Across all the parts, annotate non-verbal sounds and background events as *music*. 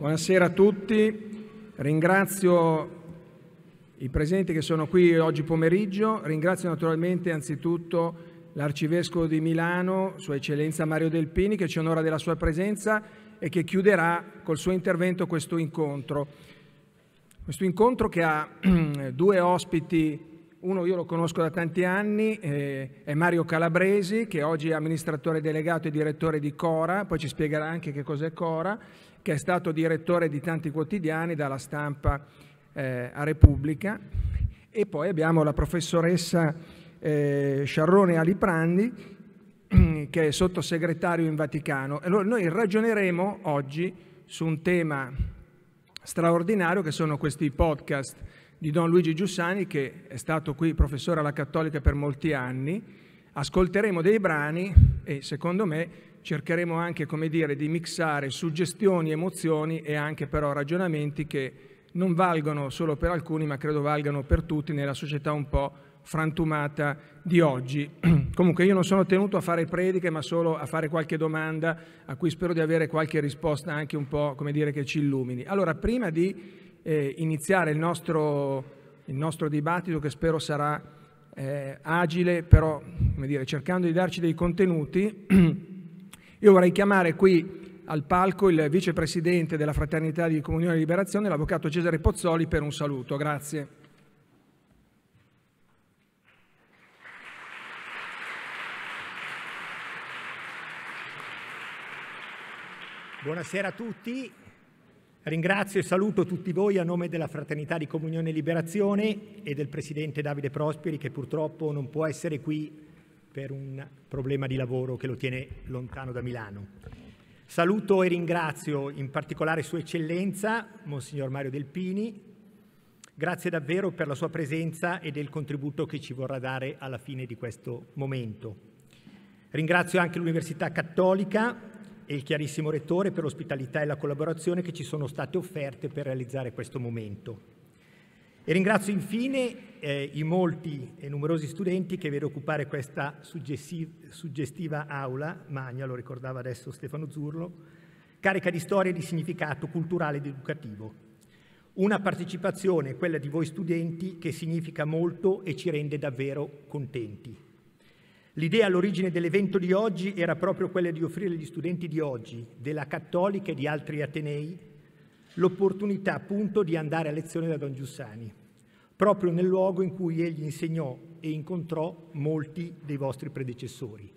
Buonasera a tutti, ringrazio i presenti che sono qui oggi pomeriggio, ringrazio naturalmente anzitutto l'Arcivescovo di Milano, Sua Eccellenza Mario Delpini, che ci onora della sua presenza e che chiuderà col suo intervento questo incontro. Questo incontro che ha *clears throat* due ospiti, uno io lo conosco da tanti anni, eh, è Mario Calabresi, che oggi è amministratore delegato e direttore di Cora, poi ci spiegherà anche che cos'è Cora, che è stato direttore di tanti quotidiani, dalla stampa eh, a Repubblica. E poi abbiamo la professoressa eh, Sciarrone Aliprandi, *clears throat* che è sottosegretario in Vaticano. Allora, noi ragioneremo oggi su un tema straordinario che sono questi podcast di Don Luigi Giussani, che è stato qui professore alla Cattolica per molti anni. Ascolteremo dei brani e secondo me cercheremo anche come dire, di mixare suggestioni, emozioni e anche però ragionamenti che non valgono solo per alcuni, ma credo valgano per tutti nella società un po' frantumata di oggi. *clears throat* Comunque io non sono tenuto a fare prediche, ma solo a fare qualche domanda a cui spero di avere qualche risposta anche un po', come dire, che ci illumini. Allora, prima di eh, iniziare il nostro, il nostro, dibattito, che spero sarà eh, agile, però, come dire, cercando di darci dei contenuti, *clears throat* Io vorrei chiamare qui al palco il vicepresidente della Fraternità di Comunione e Liberazione, l'avvocato Cesare Pozzoli, per un saluto. Grazie. Buonasera a tutti, ringrazio e saluto tutti voi a nome della Fraternità di Comunione e Liberazione e del Presidente Davide Prosperi che purtroppo non può essere qui per un problema di lavoro che lo tiene lontano da Milano. Saluto e ringrazio in particolare Sua Eccellenza, Monsignor Mario Delpini. Grazie davvero per la sua presenza e del contributo che ci vorrà dare alla fine di questo momento. Ringrazio anche l'Università Cattolica e il chiarissimo Rettore per l'ospitalità e la collaborazione che ci sono state offerte per realizzare questo momento. E ringrazio infine eh, i molti e numerosi studenti che vedo occupare questa suggestiva aula, magna, lo ricordava adesso Stefano Zurlo, carica di storia e di significato culturale ed educativo. Una partecipazione, quella di voi studenti, che significa molto e ci rende davvero contenti. L'idea all'origine dell'evento di oggi era proprio quella di offrire agli studenti di oggi, della Cattolica e di altri Atenei, l'opportunità appunto di andare a lezione da Don Giussani, proprio nel luogo in cui egli insegnò e incontrò molti dei vostri predecessori.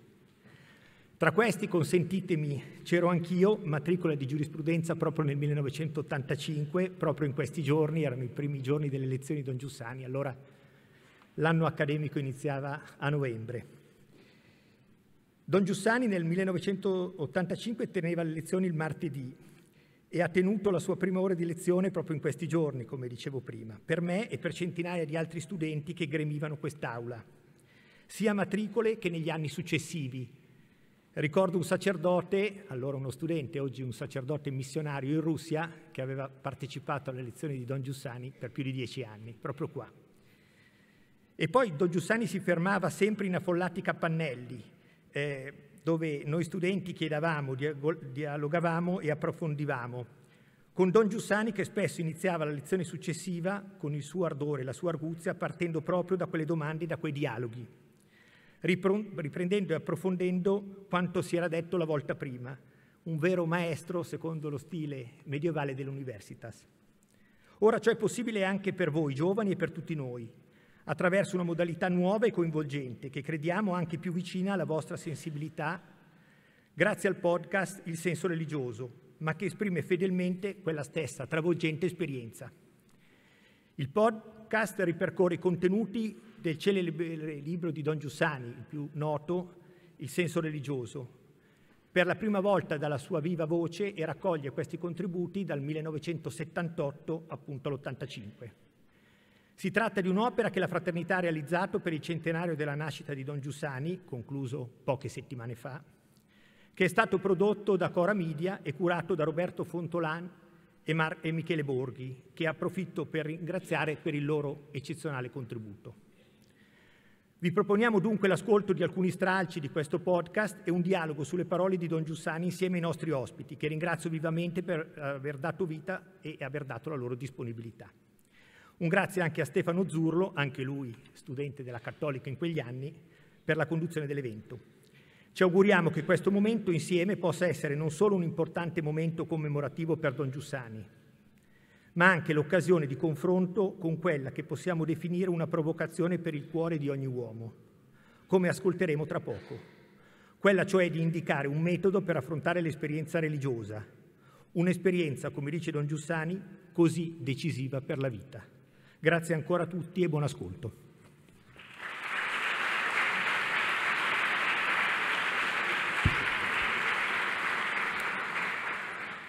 Tra questi, consentitemi, c'ero anch'io, matricola di giurisprudenza proprio nel 1985, proprio in questi giorni, erano i primi giorni delle lezioni di Don Giussani, allora l'anno accademico iniziava a novembre. Don Giussani nel 1985 teneva le lezioni il martedì, e ha tenuto la sua prima ora di lezione proprio in questi giorni, come dicevo prima, per me e per centinaia di altri studenti che gremivano quest'aula, sia a matricole che negli anni successivi. Ricordo un sacerdote, allora uno studente, oggi un sacerdote missionario in Russia, che aveva partecipato alle lezioni di Don Giussani per più di dieci anni, proprio qua. E poi Don Giussani si fermava sempre in affollati capannelli, eh, dove noi studenti chiedavamo, dialogavamo e approfondivamo, con Don Giussani che spesso iniziava la lezione successiva con il suo ardore e la sua arguzia partendo proprio da quelle domande e da quei dialoghi, riprendendo e approfondendo quanto si era detto la volta prima, un vero maestro secondo lo stile medievale dell'Universitas. Ora ciò è possibile anche per voi giovani e per tutti noi, attraverso una modalità nuova e coinvolgente che crediamo anche più vicina alla vostra sensibilità, grazie al podcast Il senso religioso, ma che esprime fedelmente quella stessa travolgente esperienza. Il podcast ripercorre i contenuti del celebre libro di Don Giussani, il più noto, Il senso religioso, per la prima volta dalla sua viva voce e raccoglie questi contributi dal 1978 appunto all'85. Si tratta di un'opera che la Fraternità ha realizzato per il centenario della nascita di Don Giussani, concluso poche settimane fa, che è stato prodotto da Cora Media e curato da Roberto Fontolan e, Mar- e Michele Borghi, che approfitto per ringraziare per il loro eccezionale contributo. Vi proponiamo dunque l'ascolto di alcuni stralci di questo podcast e un dialogo sulle parole di Don Giussani insieme ai nostri ospiti, che ringrazio vivamente per eh, aver dato vita e aver dato la loro disponibilità. Un grazie anche a Stefano Zurlo, anche lui studente della Cattolica in quegli anni, per la conduzione dell'evento. Ci auguriamo che questo momento insieme possa essere non solo un importante momento commemorativo per Don Giussani, ma anche l'occasione di confronto con quella che possiamo definire una provocazione per il cuore di ogni uomo, come ascolteremo tra poco, quella cioè di indicare un metodo per affrontare l'esperienza religiosa, un'esperienza, come dice Don Giussani, così decisiva per la vita. Grazie ancora a tutti e buon ascolto.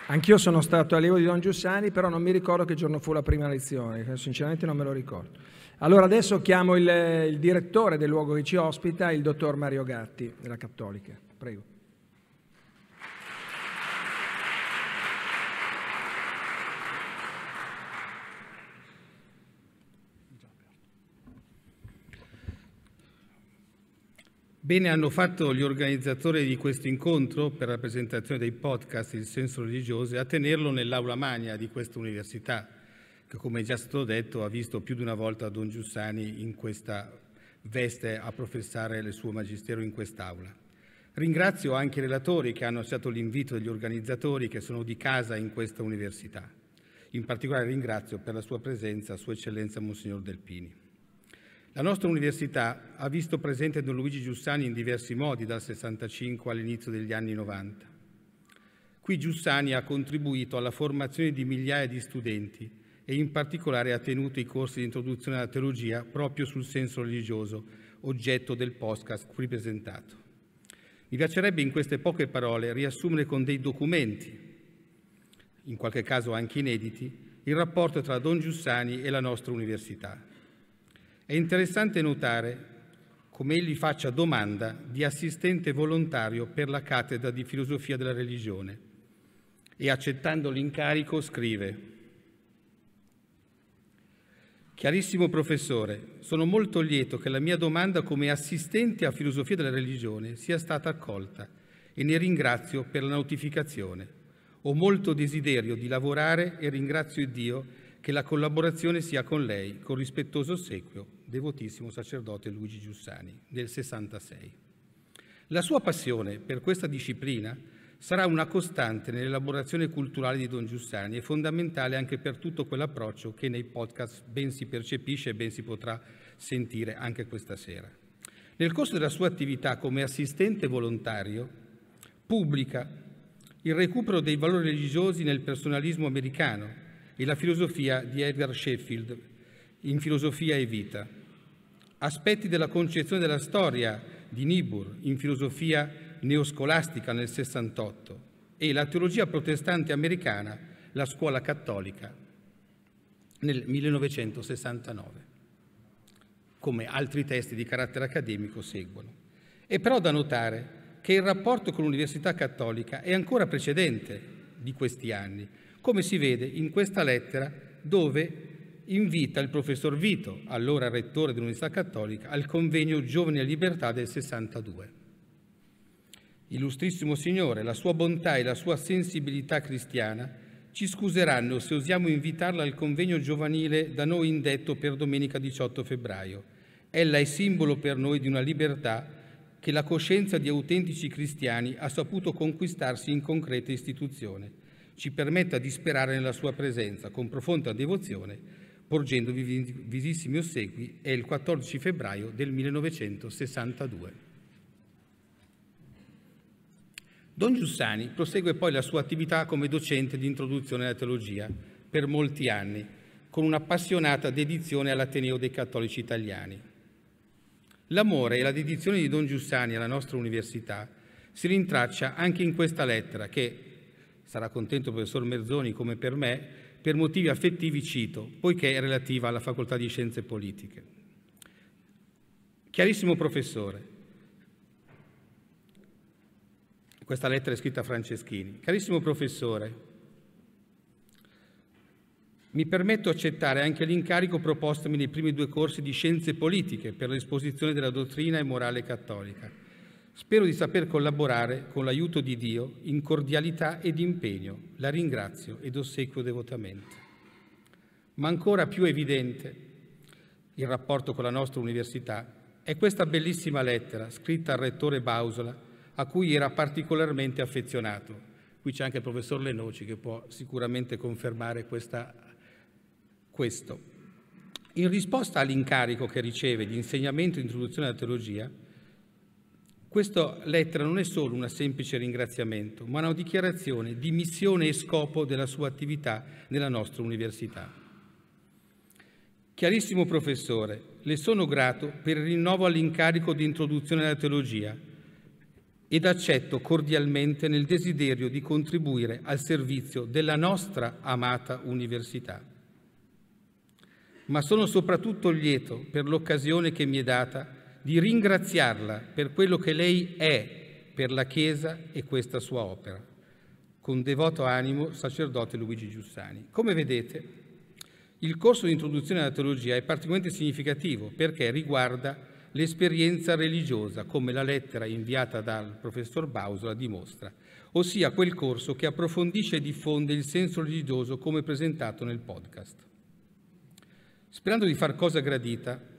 Anch'io sono stato allievo di Don Giussani, però non mi ricordo che giorno fu la prima lezione, eh, sinceramente non me lo ricordo. Allora adesso chiamo il, il direttore del luogo che ci ospita, il dottor Mario Gatti, della Cattolica. Prego. Bene hanno fatto gli organizzatori di questo incontro per la presentazione dei podcast Il senso religioso a tenerlo nell'aula magna di questa università, che come già stato detto ha visto più di una volta Don Giussani in questa veste a professare il suo magistero in quest'aula. Ringrazio anche i relatori che hanno accettato l'invito degli organizzatori che sono di casa in questa università. In particolare ringrazio per la sua presenza Sua Eccellenza Monsignor Delpini. La nostra università ha visto presente Don Luigi Giussani in diversi modi dal 65 all'inizio degli anni 90. Qui Giussani ha contribuito alla formazione di migliaia di studenti e in particolare ha tenuto i corsi di introduzione alla teologia proprio sul senso religioso, oggetto del podcast qui presentato. Mi piacerebbe in queste poche parole riassumere con dei documenti, in qualche caso anche inediti, il rapporto tra Don Giussani e la nostra università. È interessante notare come egli faccia domanda di assistente volontario per la cattedra di filosofia della religione e accettando l'incarico scrive Chiarissimo professore, sono molto lieto che la mia domanda come assistente a filosofia della religione sia stata accolta e ne ringrazio per la notificazione. Ho molto desiderio di lavorare e ringrazio Dio che la collaborazione sia con lei, con rispettoso ossequio, devotissimo sacerdote Luigi Giussani del 66. La sua passione per questa disciplina sarà una costante nell'elaborazione culturale di Don Giussani e fondamentale anche per tutto quell'approccio che nei podcast ben si percepisce e ben si potrà sentire anche questa sera. Nel corso della sua attività come assistente volontario pubblica il recupero dei valori religiosi nel personalismo americano e la filosofia di Edgar Sheffield, in filosofia e vita, aspetti della concezione della storia di Niebuhr in filosofia neoscolastica nel 68 e la teologia protestante americana, la scuola cattolica nel 1969, come altri testi di carattere accademico seguono. È però da notare che il rapporto con l'Università Cattolica è ancora precedente di questi anni, come si vede in questa lettera dove invita il professor Vito, allora rettore dell'Università Cattolica, al convegno Giovani e Libertà del 62. Illustrissimo Signore, la sua bontà e la sua sensibilità cristiana ci scuseranno se osiamo invitarla al convegno giovanile da noi indetto per domenica 18 febbraio. Ella è simbolo per noi di una libertà che la coscienza di autentici cristiani ha saputo conquistarsi in concreta istituzione. Ci permetta di sperare nella sua presenza con profonda devozione porgendovi visissimi ossequi, è il 14 febbraio del 1962. Don Giussani prosegue poi la sua attività come docente di introduzione alla teologia per molti anni, con un'appassionata dedizione all'Ateneo dei cattolici italiani. L'amore e la dedizione di Don Giussani alla nostra università si rintraccia anche in questa lettera che, sarà contento il professor Merzoni come per me, per motivi affettivi cito, poiché è relativa alla facoltà di scienze politiche. Chiarissimo professore, questa lettera è scritta a Franceschini, carissimo professore, mi permetto accettare anche l'incarico propostomi nei primi due corsi di scienze politiche per l'esposizione della dottrina e morale cattolica. Spero di saper collaborare con l'aiuto di Dio in cordialità ed impegno. La ringrazio ed ossequio devotamente. Ma ancora più evidente il rapporto con la nostra università è questa bellissima lettera scritta al rettore Bausola, a cui era particolarmente affezionato. Qui c'è anche il professor Lenoci che può sicuramente confermare questa, questo. In risposta all'incarico che riceve di insegnamento e introduzione alla teologia, questa lettera non è solo un semplice ringraziamento, ma una dichiarazione di missione e scopo della sua attività nella nostra università. Chiarissimo professore, le sono grato per il rinnovo all'incarico di introduzione alla teologia ed accetto cordialmente nel desiderio di contribuire al servizio della nostra amata università ma sono soprattutto lieto per l'occasione che mi è data di ringraziarla per quello che lei è per la Chiesa e questa sua opera. Con devoto animo, sacerdote Luigi Giussani. Come vedete, il corso di introduzione alla teologia è particolarmente significativo perché riguarda l'esperienza religiosa, come la lettera inviata dal professor Bausola dimostra, ossia quel corso che approfondisce e diffonde il senso religioso come presentato nel podcast. Sperando di far cosa gradita,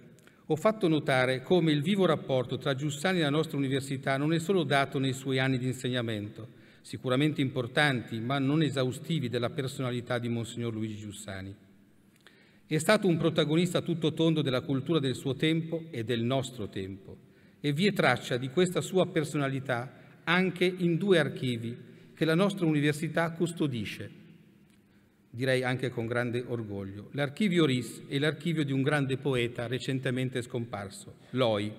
ho fatto notare come il vivo rapporto tra Giussani e la nostra università non è solo dato nei suoi anni di insegnamento, sicuramente importanti ma non esaustivi della personalità di Monsignor Luigi Giussani. È stato un protagonista tutto tondo della cultura del suo tempo e del nostro tempo e vi è traccia di questa sua personalità anche in due archivi che la nostra università custodisce direi anche con grande orgoglio, l'archivio RIS e l'archivio di un grande poeta recentemente scomparso, Loi.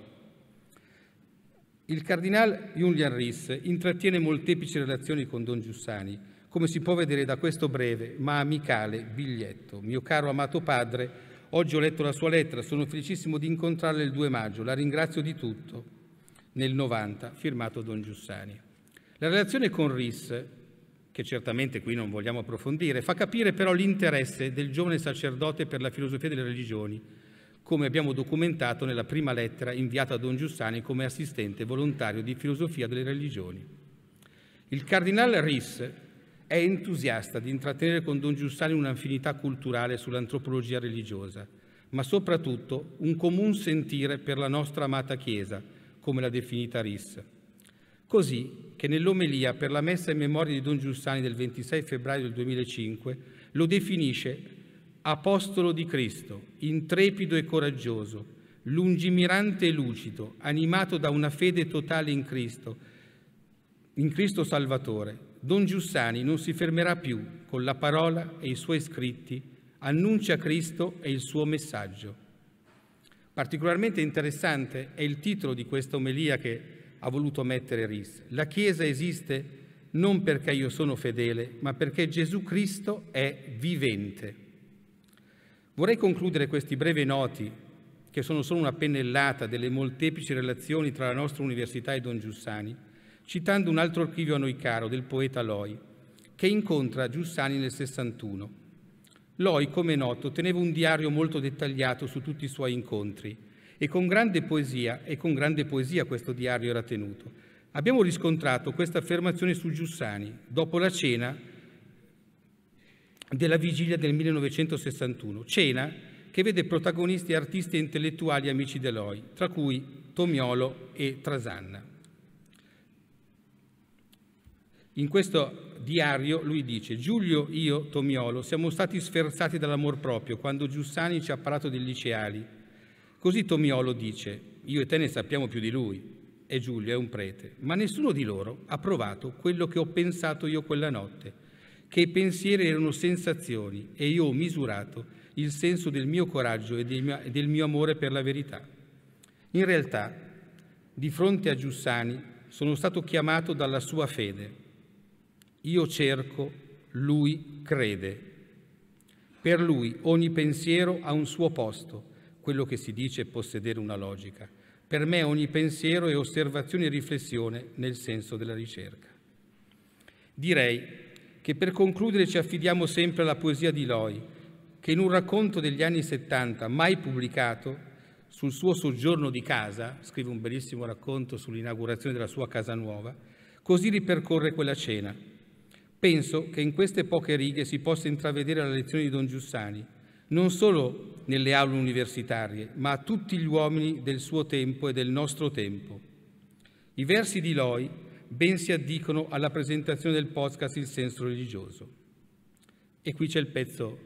Il cardinale Julian Ris intrattiene molteplici relazioni con Don Giussani, come si può vedere da questo breve ma amicale biglietto. Mio caro amato padre, oggi ho letto la sua lettera, sono felicissimo di incontrarla il 2 maggio, la ringrazio di tutto. Nel 90, firmato Don Giussani. La relazione con Ris che certamente qui non vogliamo approfondire, fa capire però l'interesse del giovane sacerdote per la filosofia delle religioni, come abbiamo documentato nella prima lettera inviata a Don Giussani come assistente volontario di filosofia delle religioni. Il cardinale Ris è entusiasta di intrattenere con Don Giussani un'affinità culturale sull'antropologia religiosa, ma soprattutto un comune sentire per la nostra amata Chiesa, come l'ha definita Ris. Così che nell'omelia per la messa in memoria di Don Giussani del 26 febbraio del 2005 lo definisce apostolo di Cristo, intrepido e coraggioso, lungimirante e lucido, animato da una fede totale in Cristo, in Cristo Salvatore. Don Giussani non si fermerà più con la parola e i suoi scritti, annuncia Cristo e il suo messaggio. Particolarmente interessante è il titolo di questa omelia che ha voluto mettere Ris. La Chiesa esiste non perché io sono fedele, ma perché Gesù Cristo è vivente. Vorrei concludere questi brevi noti, che sono solo una pennellata delle molteplici relazioni tra la nostra università e Don Giussani, citando un altro archivio a noi caro del poeta Loi, che incontra Giussani nel 61. Loi, come è noto, teneva un diario molto dettagliato su tutti i suoi incontri e con grande poesia, e con grande poesia questo diario era tenuto. Abbiamo riscontrato questa affermazione su Giussani dopo la cena della vigilia del 1961, cena che vede protagonisti artisti e intellettuali amici dell'OI, tra cui Tomiolo e Trasanna. In questo diario lui dice Giulio, io, Tomiolo, siamo stati sferzati dall'amor proprio quando Giussani ci ha parlato dei liceali Così Tomiolo dice, io e te ne sappiamo più di lui, e Giulio è un prete, ma nessuno di loro ha provato quello che ho pensato io quella notte, che i pensieri erano sensazioni e io ho misurato il senso del mio coraggio e del mio, del mio amore per la verità. In realtà, di fronte a Giussani, sono stato chiamato dalla sua fede. Io cerco, lui crede. Per lui ogni pensiero ha un suo posto quello che si dice possedere una logica. Per me ogni pensiero è osservazione e riflessione nel senso della ricerca. Direi che per concludere ci affidiamo sempre alla poesia di Loi, che in un racconto degli anni 70 mai pubblicato sul suo soggiorno di casa, scrive un bellissimo racconto sull'inaugurazione della sua casa nuova, così ripercorre quella cena. Penso che in queste poche righe si possa intravedere la lezione di Don Giussani, non solo nelle aule universitarie, ma a tutti gli uomini del suo tempo e del nostro tempo. I versi di Loi ben si addicono alla presentazione del podcast Il senso religioso. E qui c'è il pezzo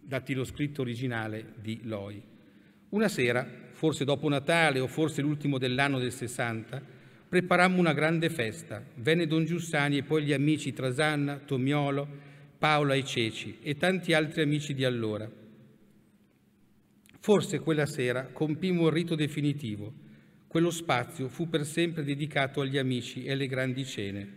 dattiloscritto originale di Loi. Una sera, forse dopo Natale o forse l'ultimo dell'anno del 60, preparammo una grande festa. Venne Don Giussani e poi gli amici Trasanna, Tomiolo Paolo ai ceci e tanti altri amici di allora. Forse quella sera compimmo un rito definitivo. Quello spazio fu per sempre dedicato agli amici e alle grandi cene.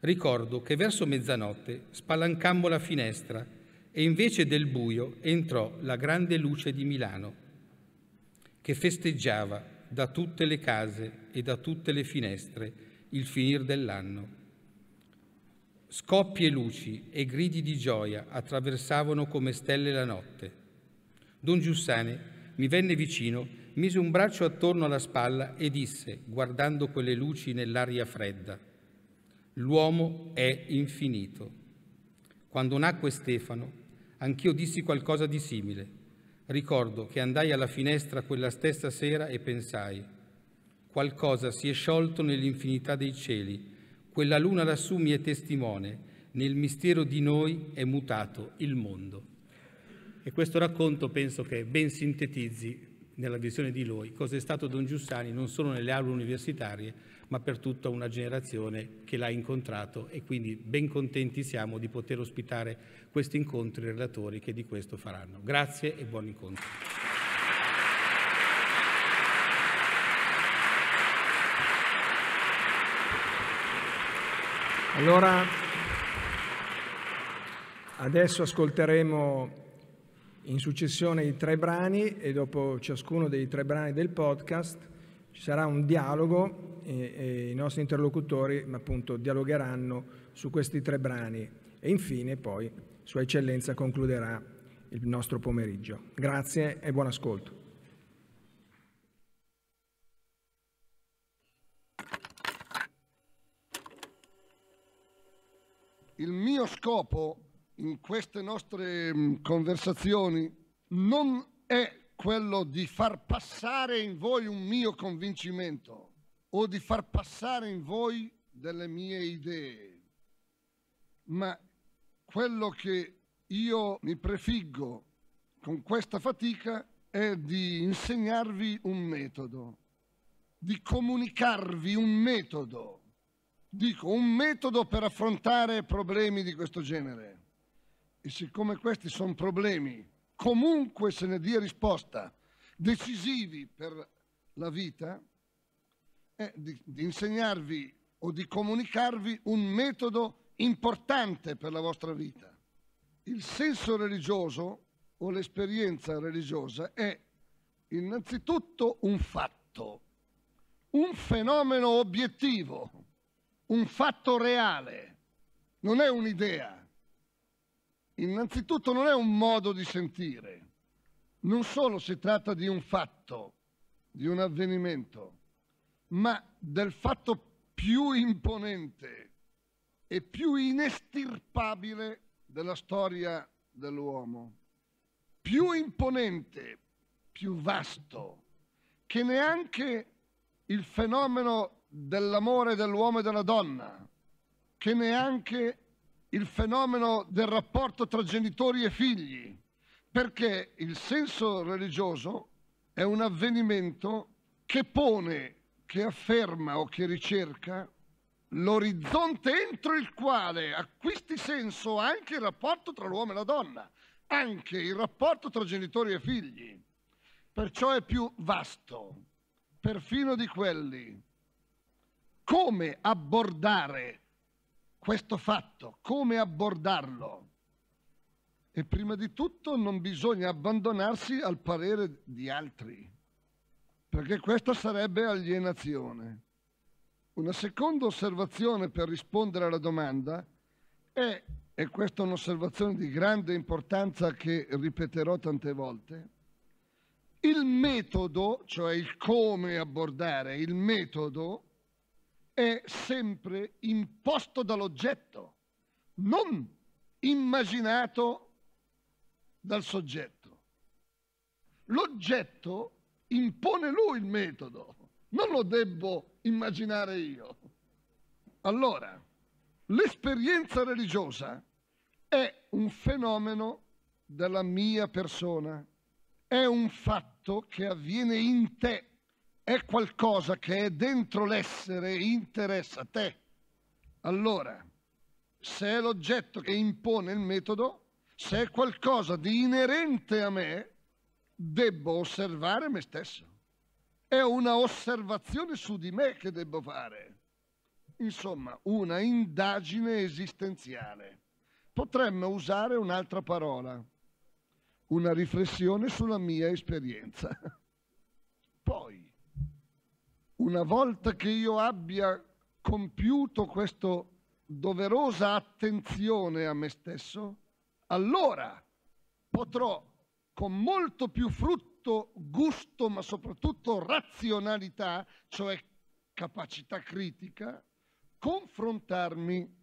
Ricordo che verso mezzanotte spalancammo la finestra e invece del buio entrò la grande luce di Milano, che festeggiava da tutte le case e da tutte le finestre il finir dell'anno. Scoppi e luci e gridi di gioia attraversavano come stelle la notte. Don Giussane mi venne vicino, mise un braccio attorno alla spalla e disse, guardando quelle luci nell'aria fredda, l'uomo è infinito. Quando nacque Stefano, anch'io dissi qualcosa di simile. Ricordo che andai alla finestra quella stessa sera e pensai, qualcosa si è sciolto nell'infinità dei cieli, quella luna lassù mi è testimone, nel mistero di noi è mutato il mondo. E questo racconto penso che ben sintetizzi nella visione di lui cosa è stato Don Giussani non solo nelle aule universitarie, ma per tutta una generazione che l'ha incontrato e quindi ben contenti siamo di poter ospitare questi incontri relatori che di questo faranno. Grazie e buon incontro. Allora, adesso ascolteremo in successione i tre brani e dopo ciascuno dei tre brani del podcast ci sarà un dialogo e, e i nostri interlocutori appunto dialogheranno su questi tre brani e infine poi Sua Eccellenza concluderà il nostro pomeriggio. Grazie e buon ascolto. il mio scopo in queste nostre mm, conversazioni non è quello di far passare in voi un mio convincimento o di far passare in voi delle mie idee, ma quello che io mi prefiggo con questa fatica è di insegnarvi un metodo, di comunicarvi un metodo dico, un metodo per affrontare problemi di questo genere. E siccome questi sono problemi, comunque se ne dia risposta, decisivi per la vita, è eh, di, di insegnarvi o di comunicarvi un metodo importante per la vostra vita. Il senso religioso o l'esperienza religiosa è innanzitutto un fatto, un fenomeno obiettivo un fatto reale, non è un'idea. Innanzitutto non è un modo di sentire. Non solo si tratta di un fatto, di un avvenimento, ma del fatto più imponente e più inestirpabile della storia dell'uomo. Più imponente, più vasto, che neanche il fenomeno dell'amore dell'uomo e della donna, che neanche il fenomeno del rapporto tra genitori e figli, perché il senso religioso è un avvenimento che pone, che afferma o che ricerca l'orizzonte entro il quale acquisti senso anche il rapporto tra l'uomo e la donna, anche il rapporto tra genitori e figli. Perciò è più vasto, perfino di quelli come abbordare questo fatto, come abbordarlo. E prima di tutto non bisogna abbandonarsi al parere di altri, perché questa sarebbe alienazione. Una seconda osservazione per rispondere alla domanda è, e questa è un'osservazione di grande importanza che ripeterò tante volte, il metodo, cioè il come abbordare, il metodo è sempre imposto dall'oggetto, non immaginato dal soggetto. L'oggetto impone lui il metodo, non lo devo immaginare io. Allora, l'esperienza religiosa è un fenomeno della mia persona, è un fatto che avviene in te è qualcosa che è dentro l'essere e interessa a te. Allora, se è l'oggetto che impone il metodo, se è qualcosa di inerente a me, debbo osservare me stesso. È una osservazione su di me che debbo fare. Insomma, una indagine esistenziale. Potremmo usare un'altra parola, una riflessione sulla mia esperienza. *laughs* Poi, una volta che io abbia compiuto questa doverosa attenzione a me stesso, allora potrò con molto più frutto, gusto, ma soprattutto razionalità, cioè capacità critica, confrontarmi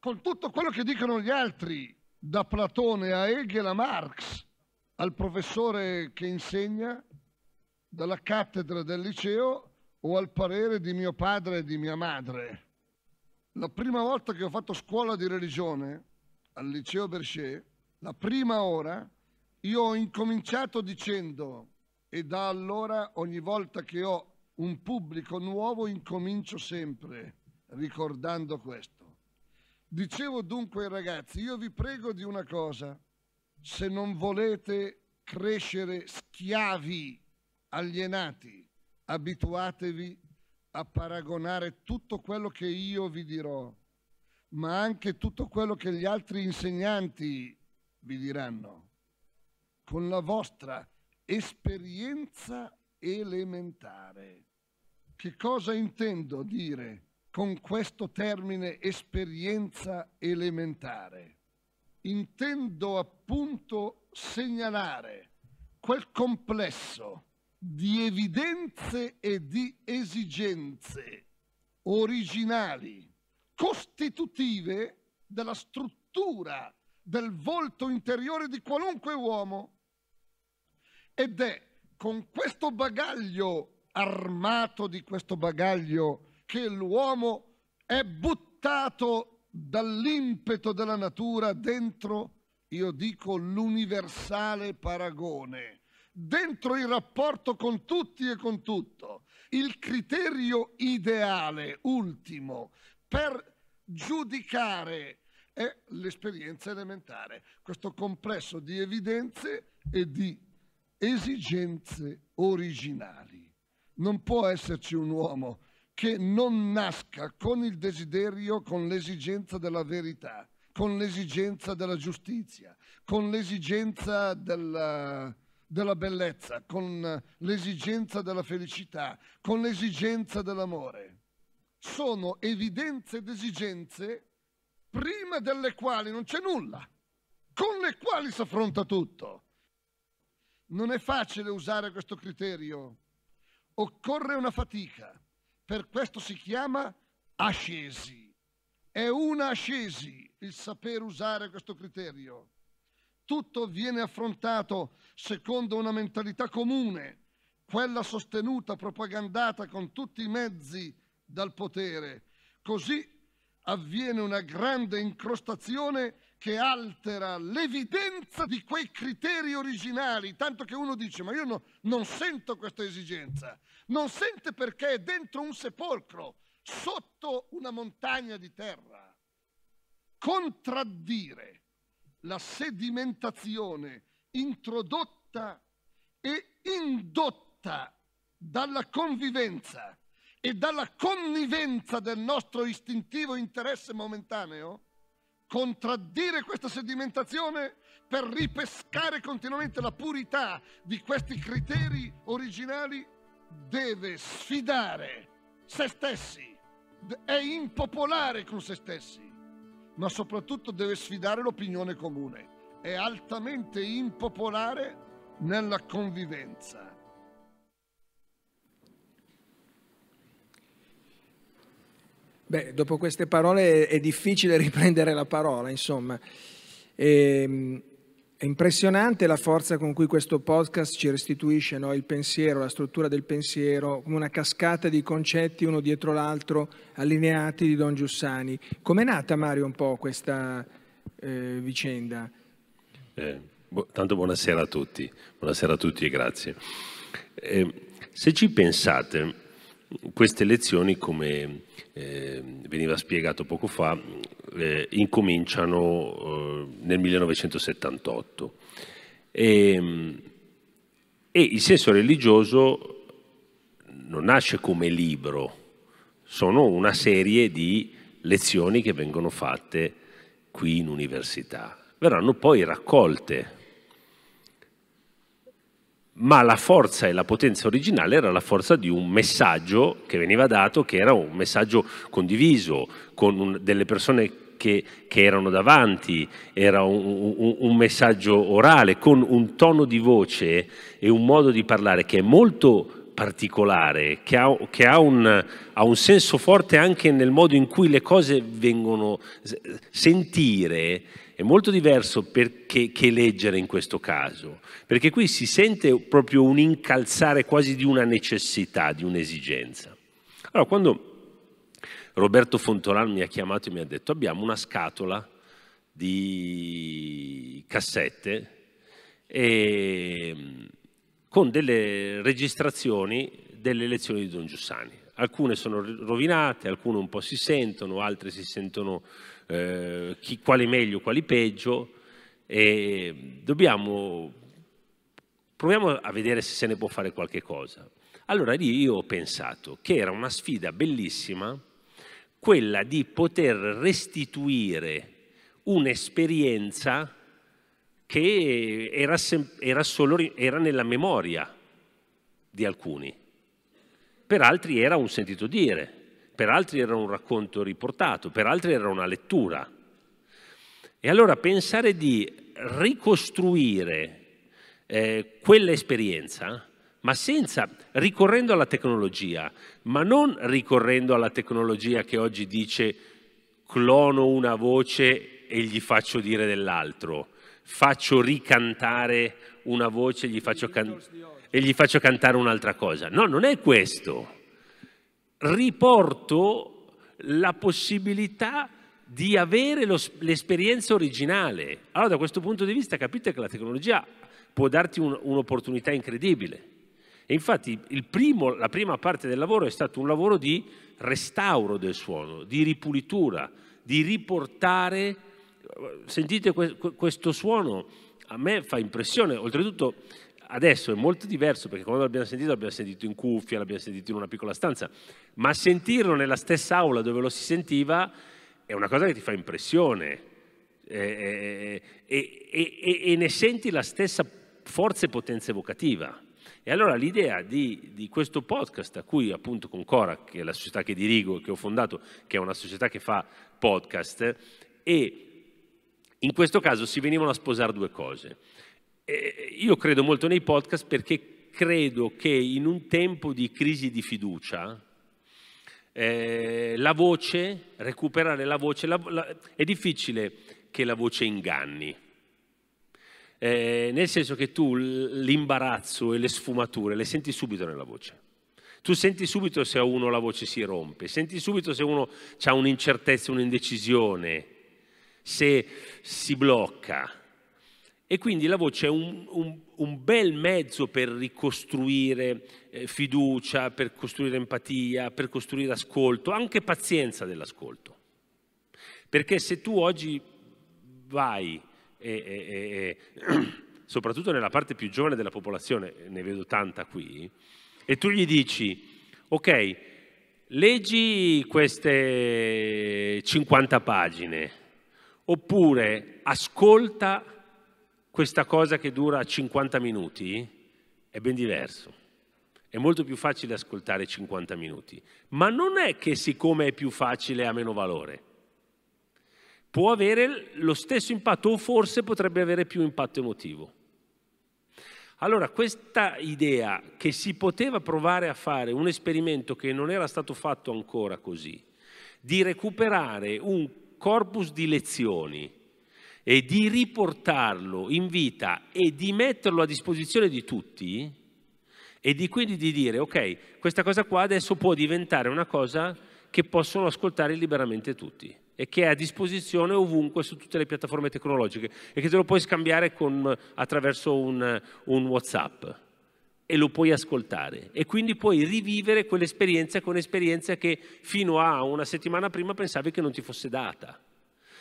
con tutto quello che dicono gli altri, da Platone a Hegel a Marx, al professore che insegna, dalla cattedra del liceo o al parere di mio padre e di mia madre. La prima volta che ho fatto scuola di religione al liceo Berchet, la prima ora, io ho incominciato dicendo e da allora ogni volta che ho un pubblico nuovo incomincio sempre ricordando questo. Dicevo dunque ai ragazzi, io vi prego di una cosa, se non volete crescere schiavi, alienati, abituatevi a paragonare tutto quello che io vi dirò, ma anche tutto quello che gli altri insegnanti vi diranno, con la vostra esperienza elementare. Che cosa intendo dire con questo termine esperienza elementare? Intendo appunto segnalare quel complesso di evidenze e di esigenze originali, costitutive della struttura del volto interiore di qualunque uomo. Ed è con questo bagaglio, armato di questo bagaglio, che l'uomo è buttato dall'impeto della natura dentro, io dico, l'universale paragone dentro il rapporto con tutti e con tutto, il criterio ideale, ultimo, per giudicare è l'esperienza elementare, questo complesso di evidenze e di esigenze originali. Non può esserci un uomo che non nasca con il desiderio, con l'esigenza della verità, con l'esigenza della giustizia, con l'esigenza della, della bellezza, con l'esigenza della felicità, con l'esigenza dell'amore. Sono evidenze ed esigenze prima delle quali non c'è nulla, con le quali si affronta tutto. Non è facile usare questo criterio. Occorre una fatica. Per questo si chiama ascesi. È una ascesi il saper usare questo criterio. Tutto viene affrontato secondo una mentalità comune, quella sostenuta, propagandata con tutti i mezzi dal potere. Così avviene una grande incrostazione che altera l'evidenza di quei criteri originali, tanto che uno dice ma io no, non sento questa esigenza, non sente perché è dentro un sepolcro, sotto una montagna di terra. Contraddire la sedimentazione introdotta e indotta dalla convivenza e dalla connivenza del nostro istintivo interesse momentaneo, contraddire questa sedimentazione per ripescare continuamente la purità di questi criteri originali deve sfidare se stessi, è impopolare con se stessi ma soprattutto deve sfidare l'opinione comune. È altamente impopolare nella convivenza. Beh, dopo queste parole è difficile *laughs* riprendere la parola, insomma. E, ehm, è impressionante la forza con cui questo podcast ci restituisce no? il pensiero, la struttura del pensiero, come una cascata di concetti uno dietro l'altro allineati di Don Giussani. Com'è nata Mario un po' questa eh, vicenda? Eh, bu- boh, tanto buonasera a tutti, buonasera a tutti e grazie. Eh, se ci pensate, queste lezioni, come eh, veniva spiegato poco fa, eh, incominciano eh, nel 1978. E, ehm, e il senso religioso non nasce come libro, sono una serie di lezioni che vengono fatte qui in università. Verranno poi raccolte, ma la forza e la potenza originale era la forza di un messaggio che veniva dato, che era un messaggio condiviso con un, delle persone che, che erano davanti, era un, un, un messaggio orale con un tono di voce e un modo di parlare che è molto particolare, che, ha, che ha, un, ha, un, senso forte anche nel modo in cui le cose vengono sentire, è molto diverso perché, che leggere in questo caso, perché qui si sente proprio un incalzare quasi di una necessità, di un'esigenza. Allora, quando Roberto Fontolan mi ha chiamato e mi ha detto abbiamo una scatola di cassette e, mm, con delle registrazioni delle elezioni di Don Giussani. Alcune sono rovinate, alcune un po' si sentono, altre si sentono eh, chi, quali meglio, quali peggio e mm, dobbiamo, proviamo a vedere se se ne può fare qualche cosa. Allora lì io ho pensato che era una sfida bellissima quella di poter restituire un'esperienza che era, era, solo, era nella memoria di alcuni. Per altri era un sentito dire, per altri era un racconto riportato, per altri era una lettura. E allora pensare di ricostruire eh, quell'esperienza ma senza, ricorrendo alla tecnologia, ma non ricorrendo alla tecnologia che oggi dice clono una voce e gli faccio dire dell'altro, faccio ricantare una voce e gli faccio, can- e gli faccio cantare un'altra cosa. No, non è questo. Riporto la possibilità di avere lo, l'esperienza originale. Allora da questo punto di vista capite che la tecnologia può darti un, un'opportunità incredibile. E infatti primo, la prima parte del lavoro è stato un lavoro di restauro del suono, di ripulitura, di riportare... Sentite questo suono, a me fa impressione, oltretutto adesso è molto diverso perché quando l'abbiamo sentito l'abbiamo sentito in cuffia, l'abbiamo sentito in una piccola stanza, ma sentirlo nella stessa aula dove lo si sentiva è una cosa che ti fa impressione e, e, e, e ne senti la stessa forza e potenza evocativa. E allora l'idea di, di, questo podcast, a cui appunto con Cora, che è la società che dirigo, che ho fondato, che è una società che fa podcast, e in questo caso si venivano a sposare due cose. Eh, io credo molto nei podcast perché credo che in un tempo di crisi di fiducia, eh, la voce, recuperare la voce, la, la, è difficile che la voce inganni eh, nel senso che tu l'imbarazzo e le sfumature le senti subito nella voce. Tu senti subito se a uno la voce si rompe, senti subito se uno ha un'incertezza, un'indecisione, se si blocca. E quindi la voce è un, un, un bel mezzo per ricostruire eh, fiducia, per costruire empatia, per costruire ascolto, anche pazienza dell'ascolto. Perché se tu oggi vai e, e, e *clears throat* soprattutto nella parte più giovane della popolazione, ne vedo tanta qui, e tu gli dici, ok, leggi queste 50 pagine, oppure ascolta questa cosa che dura 50 minuti, è ben diverso. È molto più facile ascoltare 50 minuti, ma non è che siccome è più facile ha meno valore può avere lo stesso impatto o forse potrebbe avere più impatto emotivo. Allora questa idea che si poteva provare a fare un esperimento che non era stato fatto ancora così, di recuperare un corpus di lezioni e di riportarlo in vita e di metterlo a disposizione di tutti e di quindi di dire ok, questa cosa qua adesso può diventare una cosa che possono ascoltare liberamente tutti e che è a disposizione ovunque su tutte le piattaforme tecnologiche e che te lo puoi scambiare con, attraverso un, un WhatsApp e lo puoi ascoltare e quindi puoi rivivere quell'esperienza con esperienza che fino a una settimana prima pensavi che non ti fosse data.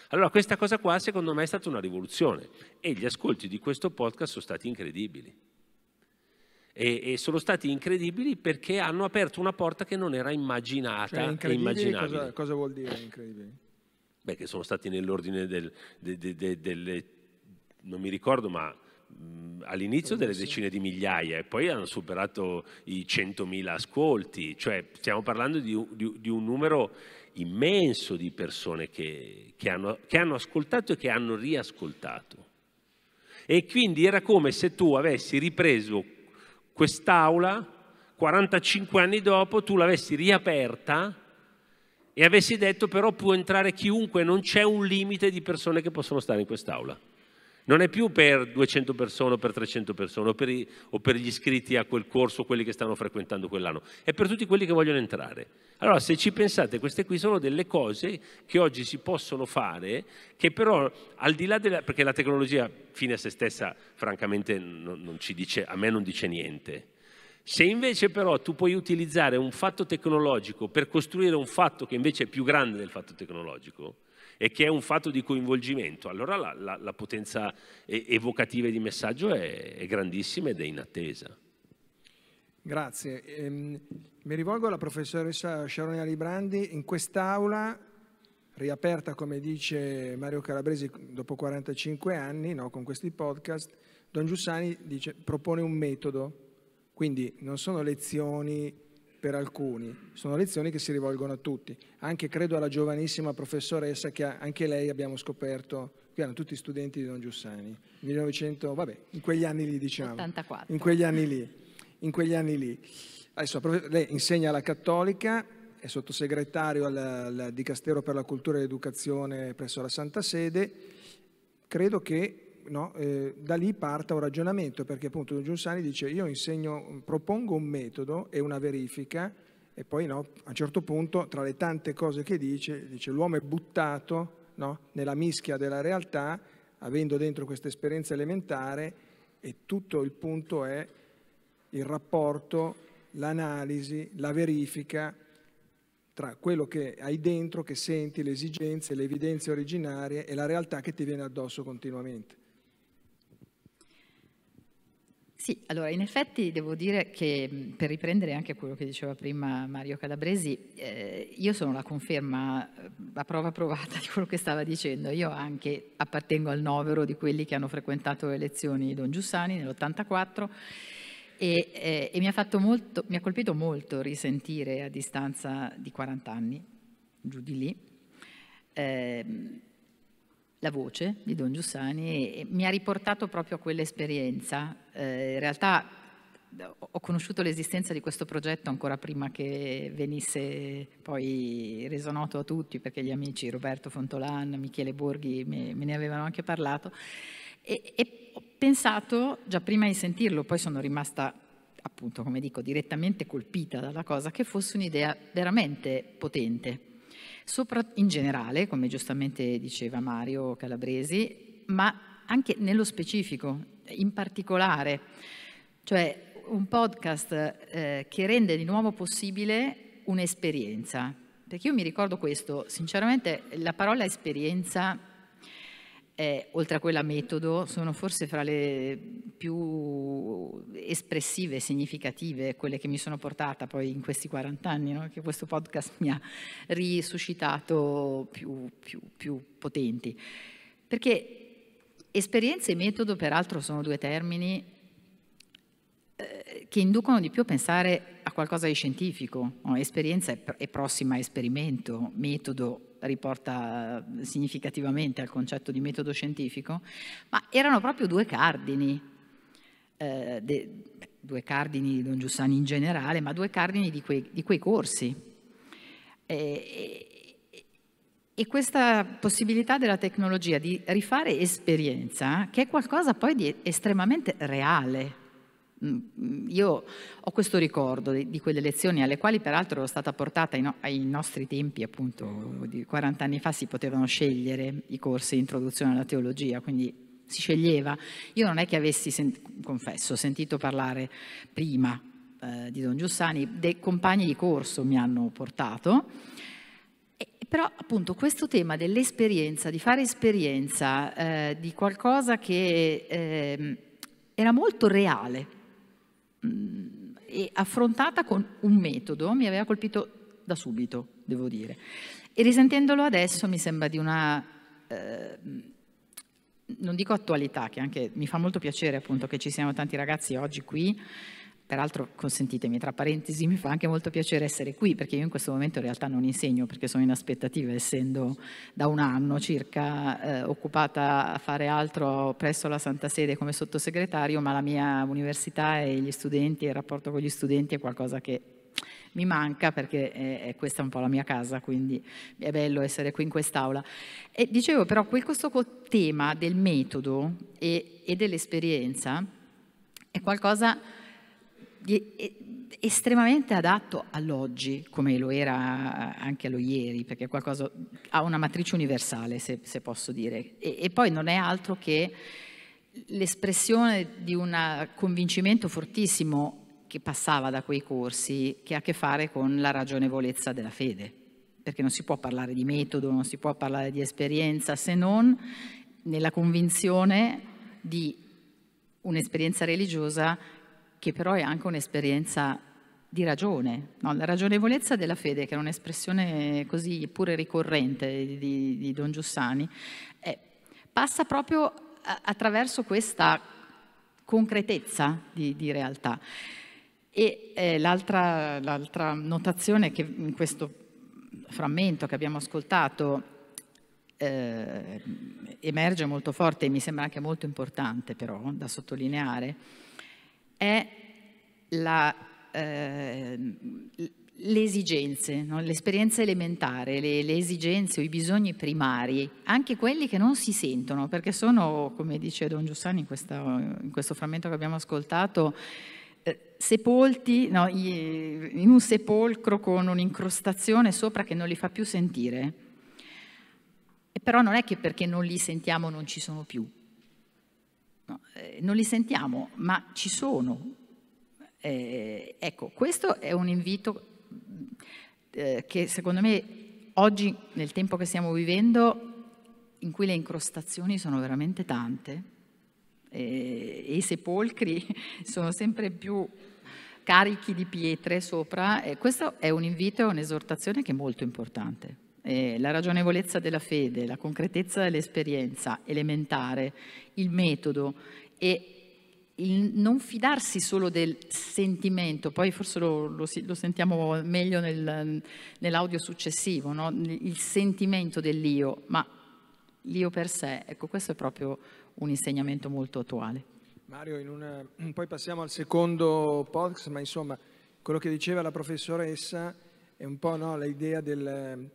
Allora questa cosa qua secondo me è stata una rivoluzione e gli ascolti di questo podcast sono stati incredibili. E, e sono stati incredibili perché hanno aperto una porta che non era immaginata cioè, e immaginabile. Cosa, cosa vuol dire incredibile? beh, che sono stati nell'ordine del, de, de, de, delle, non mi ricordo, ma mm, all'inizio delle decine di migliaia e poi hanno superato i 100.000 ascolti, cioè stiamo parlando di, di, di un numero immenso di persone che, che, hanno, che, hanno, ascoltato e che hanno riascoltato. E quindi era come se tu avessi ripreso quest'aula 45 anni dopo, tu l'avessi riaperta e avessi detto però può entrare chiunque, non c'è un limite di persone che possono stare in quest'aula. Non è più per 200 persone o per 300 persone o per, i, o per gli iscritti a quel corso, quelli che stanno frequentando quell'anno, è per tutti quelli che vogliono entrare. Allora, se ci pensate, queste qui sono delle cose che oggi si possono fare, che però al di là della... perché la tecnologia fine a se stessa francamente non, non ci dice, a me non dice niente, se invece però tu puoi utilizzare un fatto tecnologico per costruire un fatto che invece è più grande del fatto tecnologico e che è un fatto di coinvolgimento, allora la, la, la potenza evocativa e di messaggio è, è grandissima ed è in attesa. Grazie. Ehm, mi rivolgo alla professoressa Sharonia Librandi. In quest'aula, riaperta come dice Mario Calabresi dopo 45 anni, no, con questi podcast, Don Giussani dice, propone un metodo quindi non sono lezioni per alcuni, sono lezioni che si rivolgono a tutti. Anche credo alla giovanissima professoressa che ha, anche lei abbiamo scoperto, che erano tutti studenti di Don Giussani, 1900, vabbè, in quegli anni lì diciamo. 84. In quegli anni lì. In quegli anni lì. Adesso, lei insegna alla Cattolica, è sottosegretario al, al Dicastero per la Cultura e l'Educazione presso la Santa Sede. Credo che no, eh, da lì parta un ragionamento, perché appunto Don Giussani dice io insegno, propongo un metodo e una verifica e poi no, a un certo punto tra le tante cose che dice, dice l'uomo è buttato no, nella mischia della realtà, avendo dentro questa esperienza elementare e tutto il punto è il rapporto, l'analisi, la verifica tra quello che hai dentro, che senti, le esigenze, le evidenze originarie e la realtà che ti viene addosso continuamente. Sì, allora in effetti devo dire che per riprendere anche quello che diceva prima Mario Calabresi, eh, io sono la conferma eh, la prova provata *laughs* di quello che stava dicendo. Io anche appartengo al novero di quelli che hanno frequentato le lezioni Don Giussani nell'84 e, eh, e mi, ha molto, mi ha colpito molto risentire a distanza di 40 anni, giù di lì. Eh, la voce di Don Giussani mi ha riportato proprio a quell'esperienza. Eh, in realtà ho conosciuto l'esistenza di questo progetto ancora prima che venisse poi reso noto a tutti, perché gli amici Roberto Fontolan, Michele Borghi me, me ne avevano anche parlato. E, e ho pensato, già prima di sentirlo, poi sono rimasta appunto, come dico, direttamente colpita dalla cosa, che fosse un'idea veramente potente sopra, in generale, come giustamente diceva Mario Calabresi, ma anche nello specifico, in particolare, cioè un podcast eh, che rende di nuovo possibile un'esperienza. Perché io mi ricordo questo, sinceramente la parola esperienza eh, oltre a quella metodo, sono forse fra le più espressive, significative, quelle che mi sono portata poi in questi 40 anni, no? che questo podcast mi ha risuscitato più, più, più potenti. Perché esperienza e metodo, peraltro, sono due termini eh, che inducono di più a pensare a qualcosa di scientifico. No? Esperienza è, pr- è prossima a esperimento, metodo riporta eh, significativamente al concetto di metodo scientifico, ma erano proprio due cardini, eh, de, due cardini di Don Giussani in generale, ma due cardini di quei, di quei corsi. Eh, e questa possibilità della tecnologia di rifare esperienza, che è qualcosa poi di estremamente reale, Mm, mm, io ho questo ricordo di, quelle lezioni alle quali peraltro ero stata portata ai, ai, nostri tempi, appunto, 40 anni fa si potevano scegliere i corsi di introduzione alla teologia, quindi si sceglieva. Io non è che avessi, sent- confesso, sentito parlare prima eh, di Don Giussani, dei compagni di corso mi hanno portato, e, però appunto questo tema dell'esperienza, di fare esperienza eh, di qualcosa che eh, era molto reale Mm, e affrontata con un metodo mi aveva colpito da subito, devo dire. E risentendolo adesso mi sembra di una... Eh, non dico attualità, che anche mi fa molto piacere appunto che ci siano tanti ragazzi oggi qui Peraltro, consentitemi, tra parentesi, mi fa anche molto piacere essere qui, perché io in questo momento in realtà non insegno, perché sono in aspettativa, essendo da un anno circa eh, occupata a fare altro presso la Santa Sede come sottosegretario, ma la mia università e gli studenti, il rapporto con gli studenti è qualcosa che mi manca perché è questa è un po' la mia casa, quindi è bello essere qui in quest'aula. E dicevo però questo tema del metodo e, e dell'esperienza è qualcosa estremamente adatto all'oggi, come lo era anche allo ieri, perché qualcosa, ha una matrice universale, se, se posso dire, e, e, poi non è altro che l'espressione di un convincimento fortissimo che passava da quei corsi, che ha a che fare con la ragionevolezza della fede, perché non si può parlare di metodo, non si può parlare di esperienza, se non nella convinzione di un'esperienza religiosa che però è anche un'esperienza di ragione, no? la ragionevolezza della fede, che è un'espressione così pure ricorrente di, di Don Giussani, eh, passa proprio a, attraverso questa concretezza di, di realtà. E eh, l'altra, l'altra notazione che in questo frammento che abbiamo ascoltato eh, emerge molto forte e mi sembra anche molto importante però da sottolineare, è la, eh, le esigenze, no? l'esperienza elementare, le, le, esigenze o i bisogni primari, anche quelli che non si sentono, perché sono, come dice Don Giussani in, questa, in questo frammento che abbiamo ascoltato, eh, sepolti no, in un sepolcro con un'incrostazione sopra che non li fa più sentire. E però non è che perché non li sentiamo non ci sono più, no? eh, non li sentiamo, ma ci sono. Eh, ecco, questo è un invito eh, che secondo me oggi, nel tempo che stiamo vivendo, in cui le incrostazioni sono veramente tante eh, e i sepolcri *laughs* sono sempre più carichi di pietre sopra, eh, questo è un invito e un'esortazione che è molto importante eh, la ragionevolezza della fede, la concretezza dell'esperienza elementare, il metodo e il non fidarsi solo del sentimento, poi forse lo, lo, lo sentiamo meglio nel, nell'audio successivo, no? il sentimento dell'io, ma l'io per sé, ecco questo è proprio un insegnamento molto attuale. Mario, una... poi passiamo al secondo podcast, ma insomma quello che diceva la professoressa è un po' no, l'idea del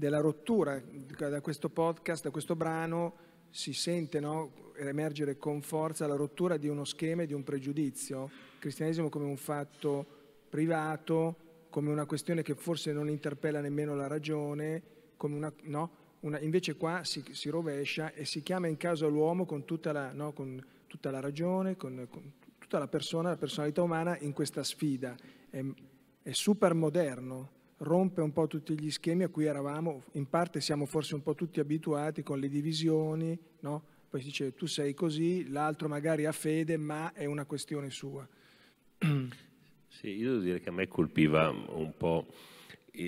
della rottura da questo podcast, da questo brano, si sente no, emergere con forza la rottura di uno schema e di un pregiudizio, Il cristianesimo come un fatto privato, come una questione che forse non interpella nemmeno la ragione, una, no, una, invece qua si, si, rovescia e si chiama in causa l'uomo con tutta la, no, con tutta la ragione, con, con, tutta la persona, la personalità umana in questa sfida. È, è super moderno rompe un po' tutti gli schemi a cui eravamo, in parte siamo forse un po' tutti abituati con le divisioni, no? poi si dice tu sei così, l'altro magari ha fede, ma è una questione sua. *clears throat* Sì, io devo dire che a me colpiva un po'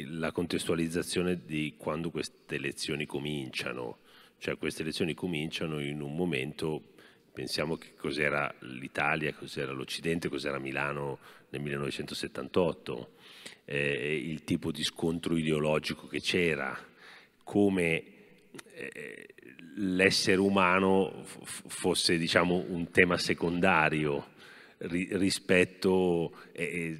la contestualizzazione di quando queste elezioni cominciano, cioè queste elezioni cominciano in un momento, pensiamo che cos'era l'Italia, cos'era l'Occidente, cos'era Milano nel 1978 eh, il tipo di scontro ideologico che c'era, come eh, l'essere umano fosse diciamo, un tema secondario ri rispetto... Eh, eh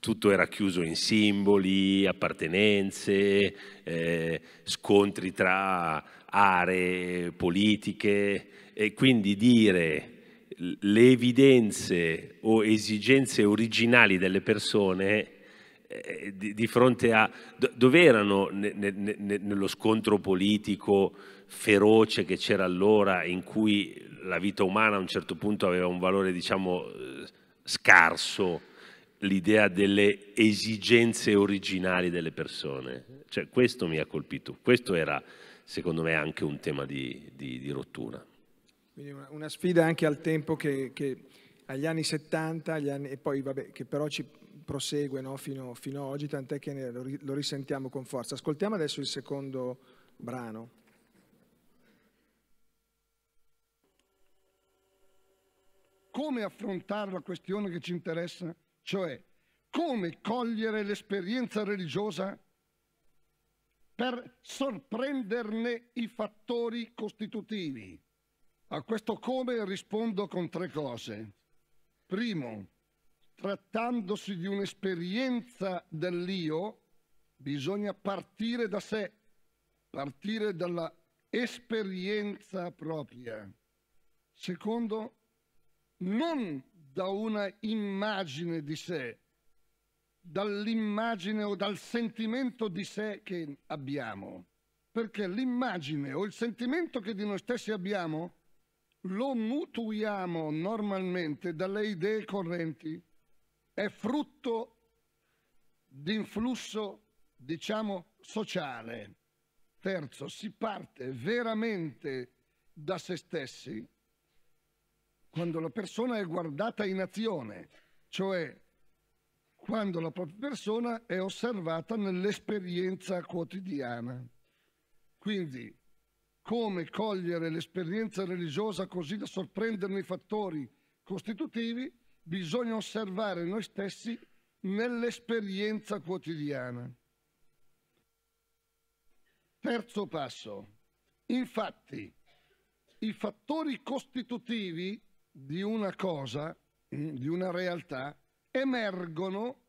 tutto era chiuso in simboli, appartenenze, eh, scontri tra aree politiche e quindi dire le evidenze o esigenze originali delle persone eh, di, di, fronte a... dove erano ne, ne, ne, nello scontro politico feroce che c'era allora in cui la vita umana a un certo punto aveva un valore diciamo eh, scarso l'idea delle esigenze originali delle persone. Cioè, questo mi ha colpito, questo era secondo me anche un tema di, di, di rottura. Una, una, sfida anche al tempo che, che agli anni 70, agli anni, e poi vabbè, che però ci prosegue no? fino, fino, a oggi, tant'è che ne, lo, lo risentiamo con forza. Ascoltiamo adesso il secondo brano. Come affrontare la questione che ci interessa? Cioè, come cogliere l'esperienza religiosa per sorprenderne i fattori costitutivi? A questo come rispondo con tre cose. Primo, trattandosi di un'esperienza dell'io, bisogna partire da sé, partire dalla esperienza propria. Secondo, non da una immagine di sé, dall'immagine o dal sentimento di sé che abbiamo, perché l'immagine o il sentimento che di noi stessi abbiamo lo mutuiamo normalmente dalle idee correnti è frutto di influsso, diciamo, sociale. Terzo, si parte veramente da se stessi quando la persona è guardata in azione, cioè quando la propria persona è osservata nell'esperienza quotidiana. Quindi, come cogliere l'esperienza religiosa così da sorprenderne i fattori costitutivi? bisogna osservare noi stessi nell'esperienza quotidiana. Terzo passo. Infatti, i fattori costitutivi di una cosa, eh, di una realtà, emergono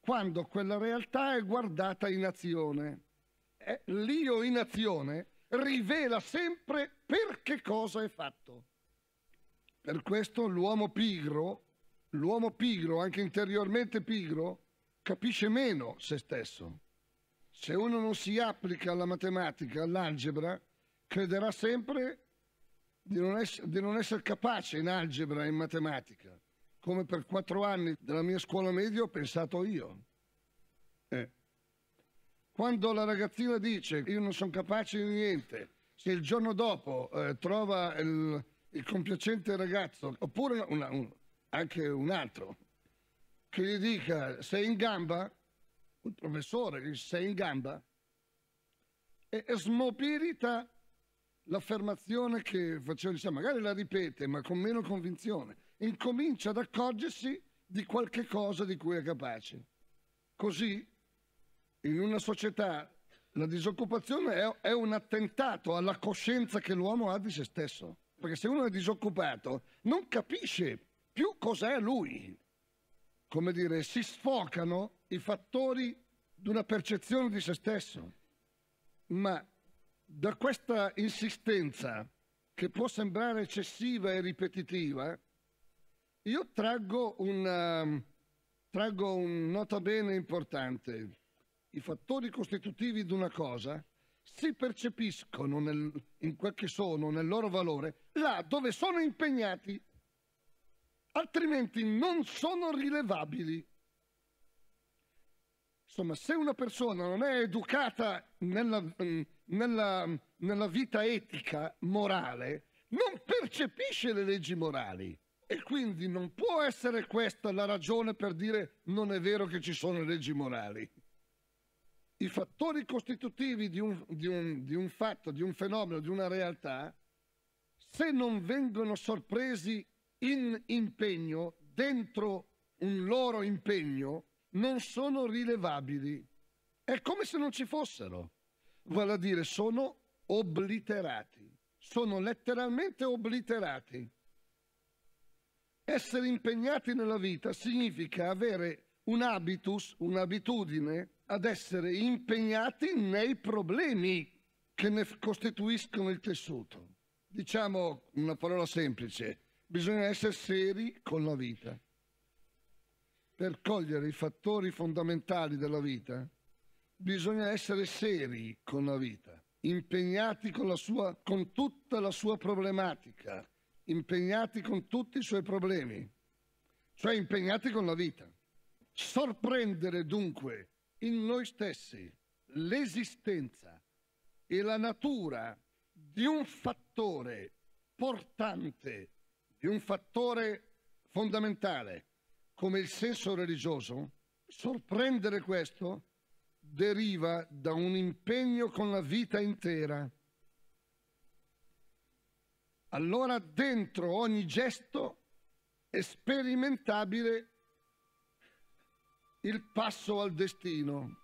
quando quella realtà è guardata in azione. Eh, l'io in azione rivela sempre perché cosa è fatto. Per questo l'uomo pigro l'uomo pigro, anche interiormente pigro, capisce meno se stesso. Se uno non si applica alla matematica, all'algebra, crederà sempre di non, essere, di non essere capace in algebra e in matematica, come per quattro anni della mia scuola media ho pensato io. Eh. Quando la ragazzina dice io non sono capace di niente, se il giorno dopo eh, trova il, il, compiacente ragazzo, oppure una, una, anche un altro, che gli dica sei in gamba, un professore gli dice sei in gamba, e, e smobilita l'affermazione che faceva, diciamo, magari la ripete ma con meno convinzione, incomincia ad accorgersi di qualche cosa di cui è capace. Così, in una società, la disoccupazione è, è un attentato alla coscienza che l'uomo ha di se stesso. Perché se uno è disoccupato non capisce più cos'è lui. Come dire, si sfocano i fattori di una percezione di se stesso, ma da questa insistenza che può sembrare eccessiva e ripetitiva, io traggo, una, ehm, traggo un nota bene importante. I fattori costitutivi di una cosa si percepiscono nel, in quel che sono, nel loro valore, là dove sono impegnati altrimenti non sono rilevabili. Insomma, se una persona non è educata nella, nella, nella vita etica, morale, non percepisce le leggi morali. E quindi non può essere questa la ragione per dire non è vero che ci sono leggi morali. I fattori costitutivi di un, di un, di un fatto, di un fenomeno, di una realtà, se non vengono sorpresi in impegno, dentro un loro impegno, non sono rilevabili. È come se non ci fossero. Vale a dire, sono obliterati. Sono letteralmente obliterati. Essere impegnati nella vita significa avere un habitus, un'abitudine ad essere impegnati nei problemi che ne costituiscono il tessuto. Diciamo una parola semplice, Bisogna essere seri con la vita. Per cogliere i fattori fondamentali della vita, bisogna essere seri con la vita, impegnati con, sua, con tutta la sua problematica, impegnati con tutti i suoi problemi, cioè impegnati con la vita. Sorprendere dunque in noi stessi l'esistenza e la natura di un fattore portante di un fattore fondamentale come il senso religioso, sorprendere questo deriva da un impegno con la vita intera. Allora dentro ogni gesto è sperimentabile il passo al destino.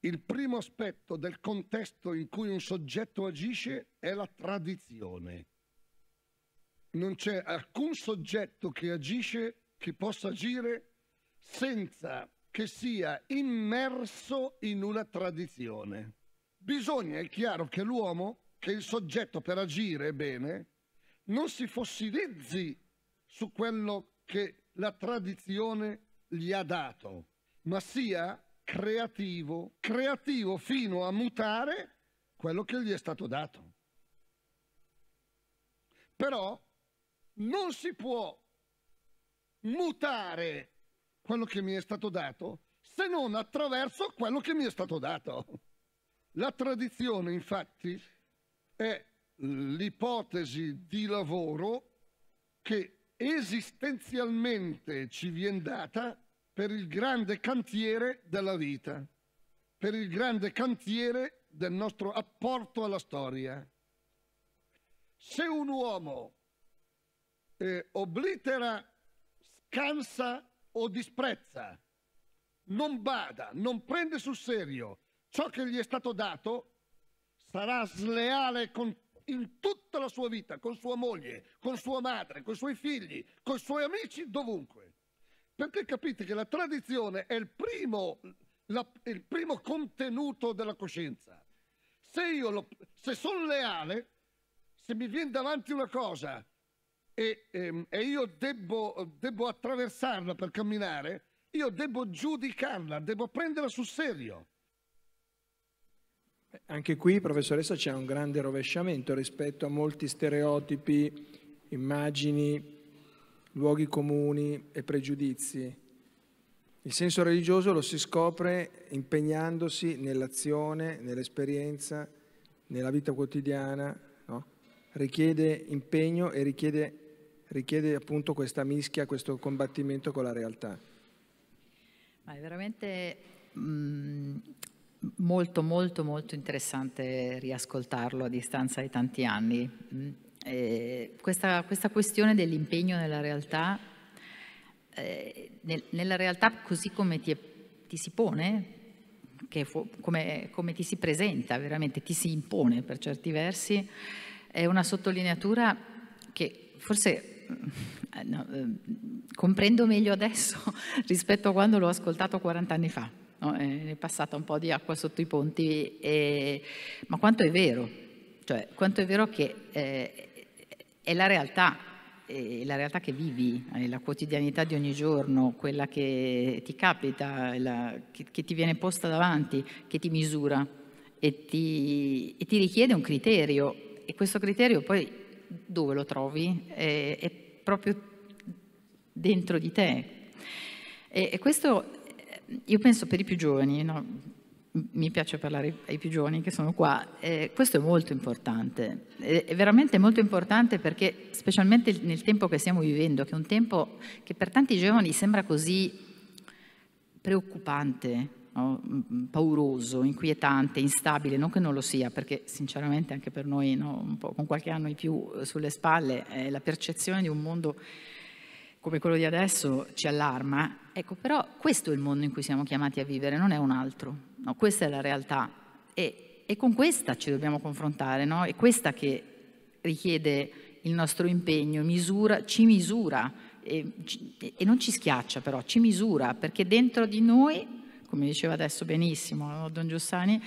Il primo aspetto del contesto in cui un soggetto agisce è la tradizione non c'è alcun soggetto che agisce che possa agire senza che sia immerso in una tradizione. Bisogna, è chiaro, che l'uomo, che il soggetto per agire bene, non si fossilizzi su quello che la tradizione gli ha dato, ma sia creativo, creativo fino a mutare quello che gli è stato dato. Però non si può mutare quello che mi è stato dato se non attraverso quello che mi è stato dato. La tradizione, infatti, è l'ipotesi di lavoro che esistenzialmente ci viene data per il grande cantiere della vita, per il grande cantiere del nostro apporto alla storia. Se un uomo eh, oblitera, scansa o disprezza, non bada, non prende sul serio ciò che gli è stato dato, sarà sleale con, in tutta la sua vita, con sua moglie, con sua madre, con i suoi figli, con i suoi amici, dovunque. Perché capite che la tradizione è il primo, la, il primo contenuto della coscienza. Se io lo, se sono leale, se mi viene davanti una cosa e, e, ehm, e io debbo, debbo attraversarla per camminare, io debbo giudicarla, devo prenderla sul serio. Anche qui, professoressa, c'è un grande rovesciamento rispetto a molti stereotipi, immagini, luoghi comuni e pregiudizi. Il senso religioso lo si scopre impegnandosi nell'azione, nell'esperienza, nella vita quotidiana, no? richiede impegno e richiede richiede appunto questa mischia, questo combattimento con la realtà. Ma è veramente mh, mm, molto, molto, molto interessante riascoltarlo a distanza di tanti anni. Mm. Eh, questa, questa, questione dell'impegno nella realtà, eh, nel, nella realtà così come ti, ti si pone, come, come ti si presenta, veramente ti si impone per certi versi, è una sottolineatura che forse eh, no, eh, comprendo meglio adesso *laughs* rispetto a quando l'ho ascoltato 40 anni fa. No? Eh, è passata un po' di acqua sotto i ponti, e... ma quanto è vero? Cioè, quanto è vero che è la realtà, è la realtà che vivi, è la quotidianità di ogni giorno, quella che ti capita, la, che, che, ti viene posta davanti, che ti misura e ti, e ti richiede un criterio e questo criterio poi dove lo trovi? È, è proprio dentro di te. E, e, questo, io penso per i più giovani, no? mi piace parlare ai più giovani che sono qua, eh, questo è molto importante, è, è veramente molto importante perché specialmente nel tempo che stiamo vivendo, che è un tempo che per tanti giovani sembra così preoccupante, no? Mm, mm, pauroso, inquietante, instabile, non che non lo sia, perché sinceramente anche per noi, no? con qualche anno in più eh, sulle spalle, eh, la percezione di un mondo come quello di adesso ci allarma, ecco però questo è il mondo in cui siamo chiamati a vivere, non è un altro, no? questa è la realtà e, e, con questa ci dobbiamo confrontare, no? è questa che richiede il nostro impegno, misura, ci misura e, e non ci schiaccia però, ci misura perché dentro di noi come diceva adesso benissimo Don Giussani,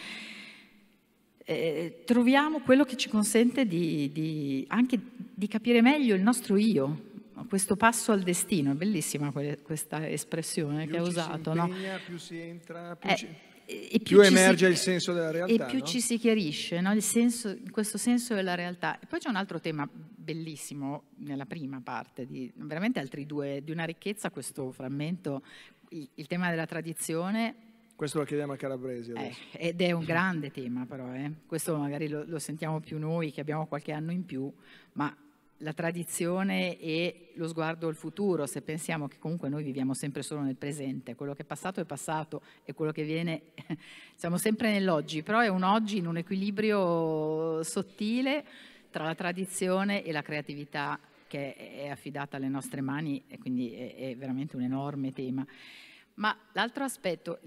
eh, troviamo quello che ci consente di, di, anche di capire meglio il nostro io, questo passo al destino, è bellissima que- questa espressione più che ha usato. Impegna, no? Più si entra, più, eh, ci... più, più emerge si... il senso della realtà. E più no? ci si chiarisce, no? senso, questo senso della realtà. E poi c'è un altro tema bellissimo nella prima parte, di, veramente altri due, di una ricchezza questo frammento il tema della tradizione questo lo chiediamo a Calabresi adesso. Eh, ed è un grande tema però, eh. questo magari lo, lo, sentiamo più noi che abbiamo qualche anno in più, ma la tradizione e lo sguardo al futuro, se pensiamo che comunque noi viviamo sempre solo nel presente, quello che è passato è passato e quello che viene, *laughs* siamo sempre nell'oggi, però è un oggi in un equilibrio sottile tra la tradizione e la creatività che è affidata alle nostre mani e quindi è, è veramente un enorme tema. Ma l'altro aspetto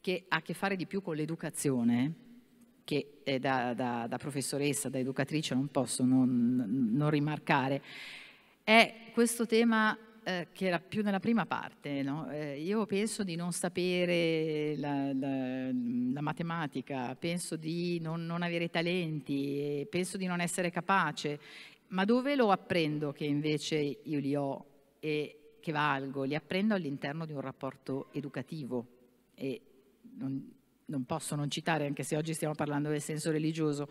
che ha a che fare di più con l'educazione, che da, da, da, professoressa, da educatrice non posso non, non rimarcare, è questo tema eh, che era più nella prima parte. No? Eh, io penso di non sapere la, la, la matematica, penso di non, non, avere talenti, penso di non essere capace ma dove lo apprendo che invece io li ho e che valgo? Li apprendo all'interno di un rapporto educativo e non, non posso non citare, anche se oggi stiamo parlando del senso religioso,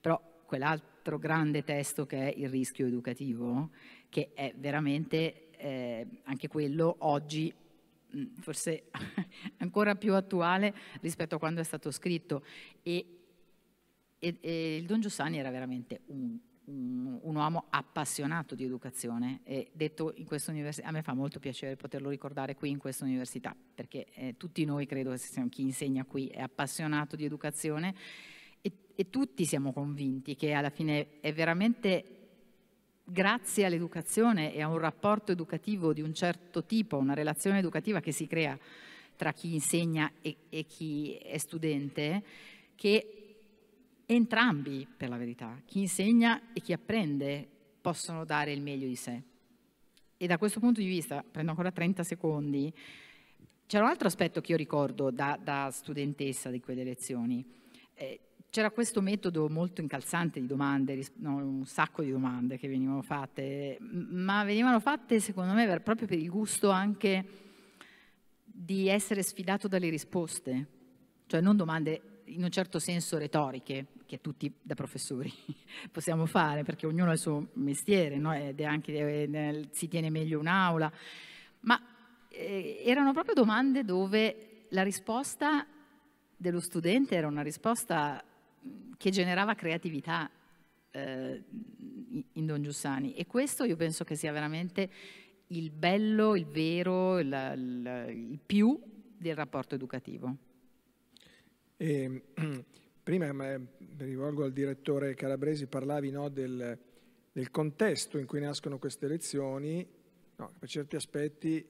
però quell'altro grande testo che è il rischio educativo, che è veramente eh, anche quello oggi mm, forse *laughs* ancora più attuale rispetto a quando è stato scritto e, e, e il Don Giussani era veramente un un, un, uomo appassionato di educazione e detto in questa università, a me fa molto piacere poterlo ricordare qui in questa università, perché eh, tutti noi credo che chi insegna qui è appassionato di educazione e, e tutti siamo convinti che alla fine è veramente grazie all'educazione e a un rapporto educativo di un certo tipo, una relazione educativa che si crea tra chi insegna e, e chi è studente, che entrambi, per la verità, chi insegna e chi apprende possono dare il meglio di sé. E da questo punto di vista, prendo ancora 30 secondi, c'era un altro aspetto che io ricordo da, da studentessa di quelle lezioni. Eh, c'era questo metodo molto incalzante di domande, no, un sacco di domande che venivano fatte, ma venivano fatte secondo me proprio per il gusto anche di essere sfidato dalle risposte, cioè non domande in un certo senso retoriche, che tutti da professori *laughs* possiamo fare, perché ognuno ha il suo mestiere no? ed è anche, eh, si tiene meglio un'aula, ma eh, erano proprio domande dove la risposta dello studente era una risposta che generava creatività eh, in Don Giussani e questo io penso che sia veramente il bello, il vero, il, il, il più del rapporto educativo. E, ehm, *clears throat* prima eh, mi rivolgo al direttore Calabresi, parlavi no, del, del, contesto in cui nascono queste elezioni, no, per certi aspetti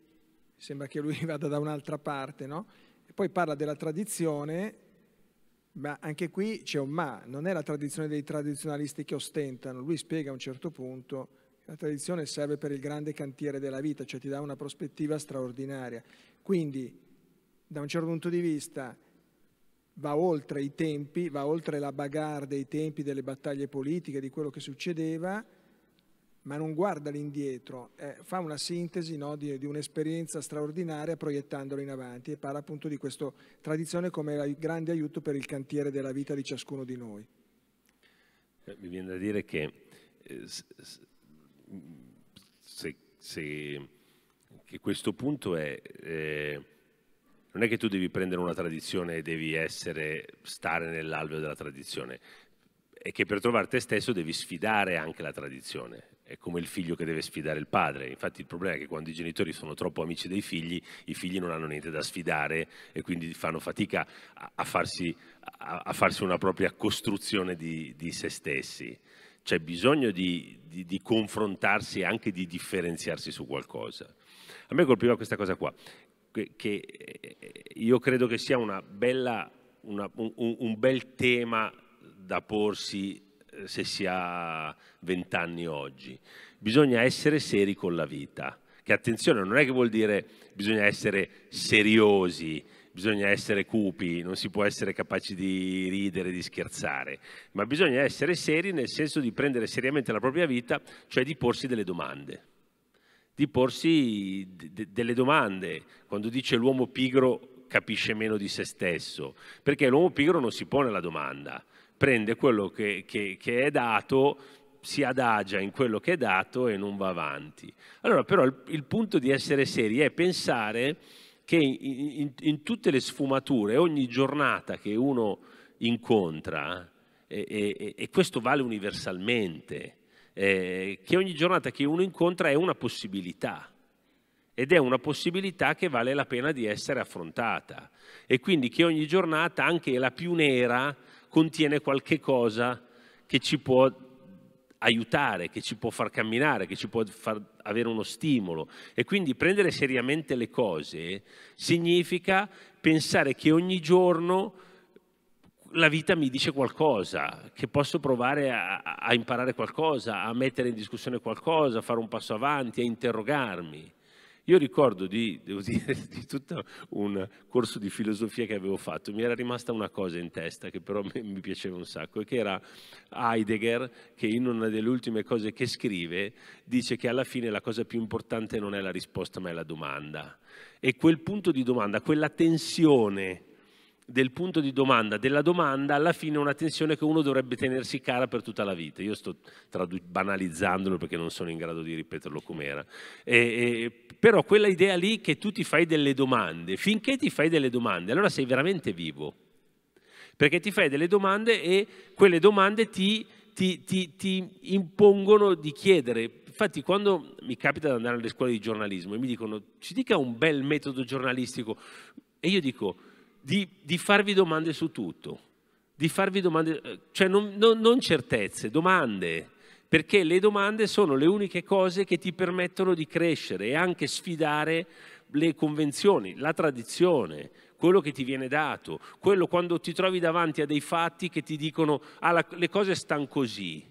sembra che lui *laughs* vada da un'altra parte, no? e poi parla della tradizione, ma anche qui c'è un ma, non è la tradizione dei tradizionalisti che ostentano, lui spiega a un certo punto che la tradizione serve per il grande cantiere della vita, cioè ti dà una prospettiva straordinaria. Quindi, da un certo punto di vista, va oltre i tempi, va oltre la bagarre dei tempi, delle battaglie politiche, di quello che succedeva, ma non guarda l'indietro, eh, fa una sintesi no, di, di, un'esperienza straordinaria proiettandola in avanti e parla appunto di questa tradizione come grande aiuto per il cantiere della vita di ciascuno di noi. Eh, mi viene da dire che eh, se, se, che questo punto è eh, non è che tu devi prendere una tradizione e devi essere, stare nell'alveo della tradizione, è che per trovare te stesso devi sfidare anche la tradizione. È come il figlio che deve sfidare il padre. Infatti il problema è che quando i genitori sono troppo amici dei figli, i figli non hanno niente da sfidare e quindi fanno fatica a, a, farsi, a, a farsi, una propria costruzione di, di se stessi. C'è bisogno di, di, di confrontarsi e anche di differenziarsi su qualcosa. A me colpiva questa cosa qua, che eh, io credo che sia una bella, una, un, un, bel tema da porsi eh, se si ha vent'anni oggi. Bisogna essere seri con la vita, che attenzione non è che vuol dire bisogna essere seriosi, bisogna essere cupi, non si può essere capaci di ridere, di scherzare, ma bisogna essere seri nel senso di prendere seriamente la propria vita, cioè di porsi delle domande di porsi d- delle domande. Quando dice l'uomo pigro capisce meno di se stesso, perché l'uomo pigro non si pone la domanda, prende quello che, che, che è dato, si adagia in quello che è dato e non va avanti. Allora però il, il punto di essere seri è pensare che in, in, in, tutte le sfumature, ogni giornata che uno incontra, e, eh, e, eh, eh, e questo vale universalmente, eh, che ogni giornata che uno incontra è una possibilità ed è una possibilità che vale la pena di essere affrontata e quindi che ogni giornata, anche la più nera, contiene qualche cosa che ci può aiutare, che ci può far camminare, che ci può far avere uno stimolo. E quindi prendere seriamente le cose significa pensare che ogni giorno la vita mi dice qualcosa, che posso provare a, a, imparare qualcosa, a mettere in discussione qualcosa, a fare un passo avanti, a interrogarmi. Io ricordo di, devo dire, *laughs* di tutto un corso di filosofia che avevo fatto, mi era rimasta una cosa in testa che però mi piaceva un sacco, e che era Heidegger che in una delle ultime cose che scrive dice che alla fine la cosa più importante non è la risposta ma è la domanda. E quel punto di domanda, quella tensione del punto di domanda, della domanda, alla fine è una tensione che uno dovrebbe tenersi cara per tutta la vita. Io sto banalizzandolo perché non sono in grado di ripeterlo com'era. E, e, però quella idea lì che tu ti fai delle domande, finché ti fai delle domande, allora sei veramente vivo. Perché ti fai delle domande e quelle domande ti, ti, ti, ti impongono di chiedere. Infatti quando mi capita di andare alle scuole di giornalismo e mi dicono ci dica un bel metodo giornalistico e io dico di, di farvi domande su tutto, di farvi domande, eh, cioè non, non, non certezze, domande, perché le domande sono le uniche cose che ti permettono di crescere e anche sfidare le convenzioni, la tradizione, quello che ti viene dato, quello quando ti trovi davanti a dei fatti che ti dicono ah, la, le cose stanno così,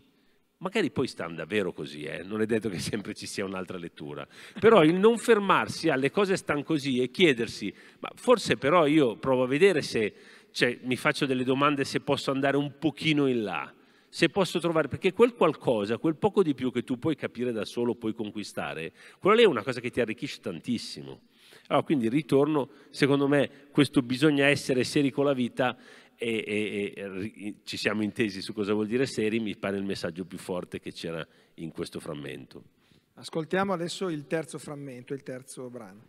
Magari poi sta davvero così, eh? non è detto che *laughs* sempre ci sia un'altra lettura. Però il non fermarsi alle cose stanno così e chiedersi, ma forse però io provo a vedere se, cioè, mi faccio delle domande se posso andare un pochino in là, se posso trovare, perché quel qualcosa, quel poco di più che tu puoi capire da solo, puoi conquistare, quella lì è una cosa che ti arricchisce tantissimo. Allora, quindi ritorno, secondo me, questo bisogna essere seri con la vita e, e, e, ci siamo intesi su cosa vuol dire seri, mi pare il messaggio più forte che c'era in questo frammento. Ascoltiamo adesso il terzo frammento, il terzo brano.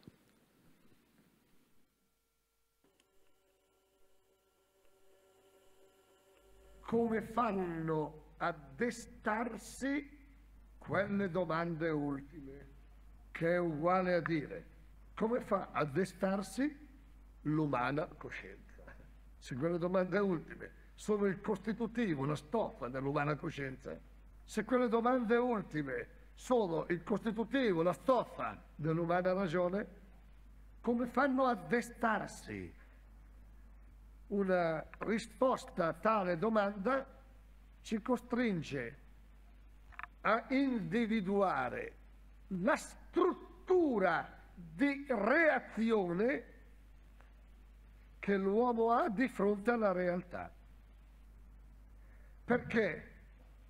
Come fanno a destarsi quelle domande ultime, che è uguale a dire come fa a destarsi l'umana coscienza? Signora domande ultime. sono il costitutivo, la stoffa dell'umana coscienza? Se quelle domande ultime sono il costitutivo, la stoffa dell'umana ragione, come fanno a destarsi una risposta a tale domanda ci costringe a individuare la struttura di reazione che l'uomo ha di fronte alla realtà. Perché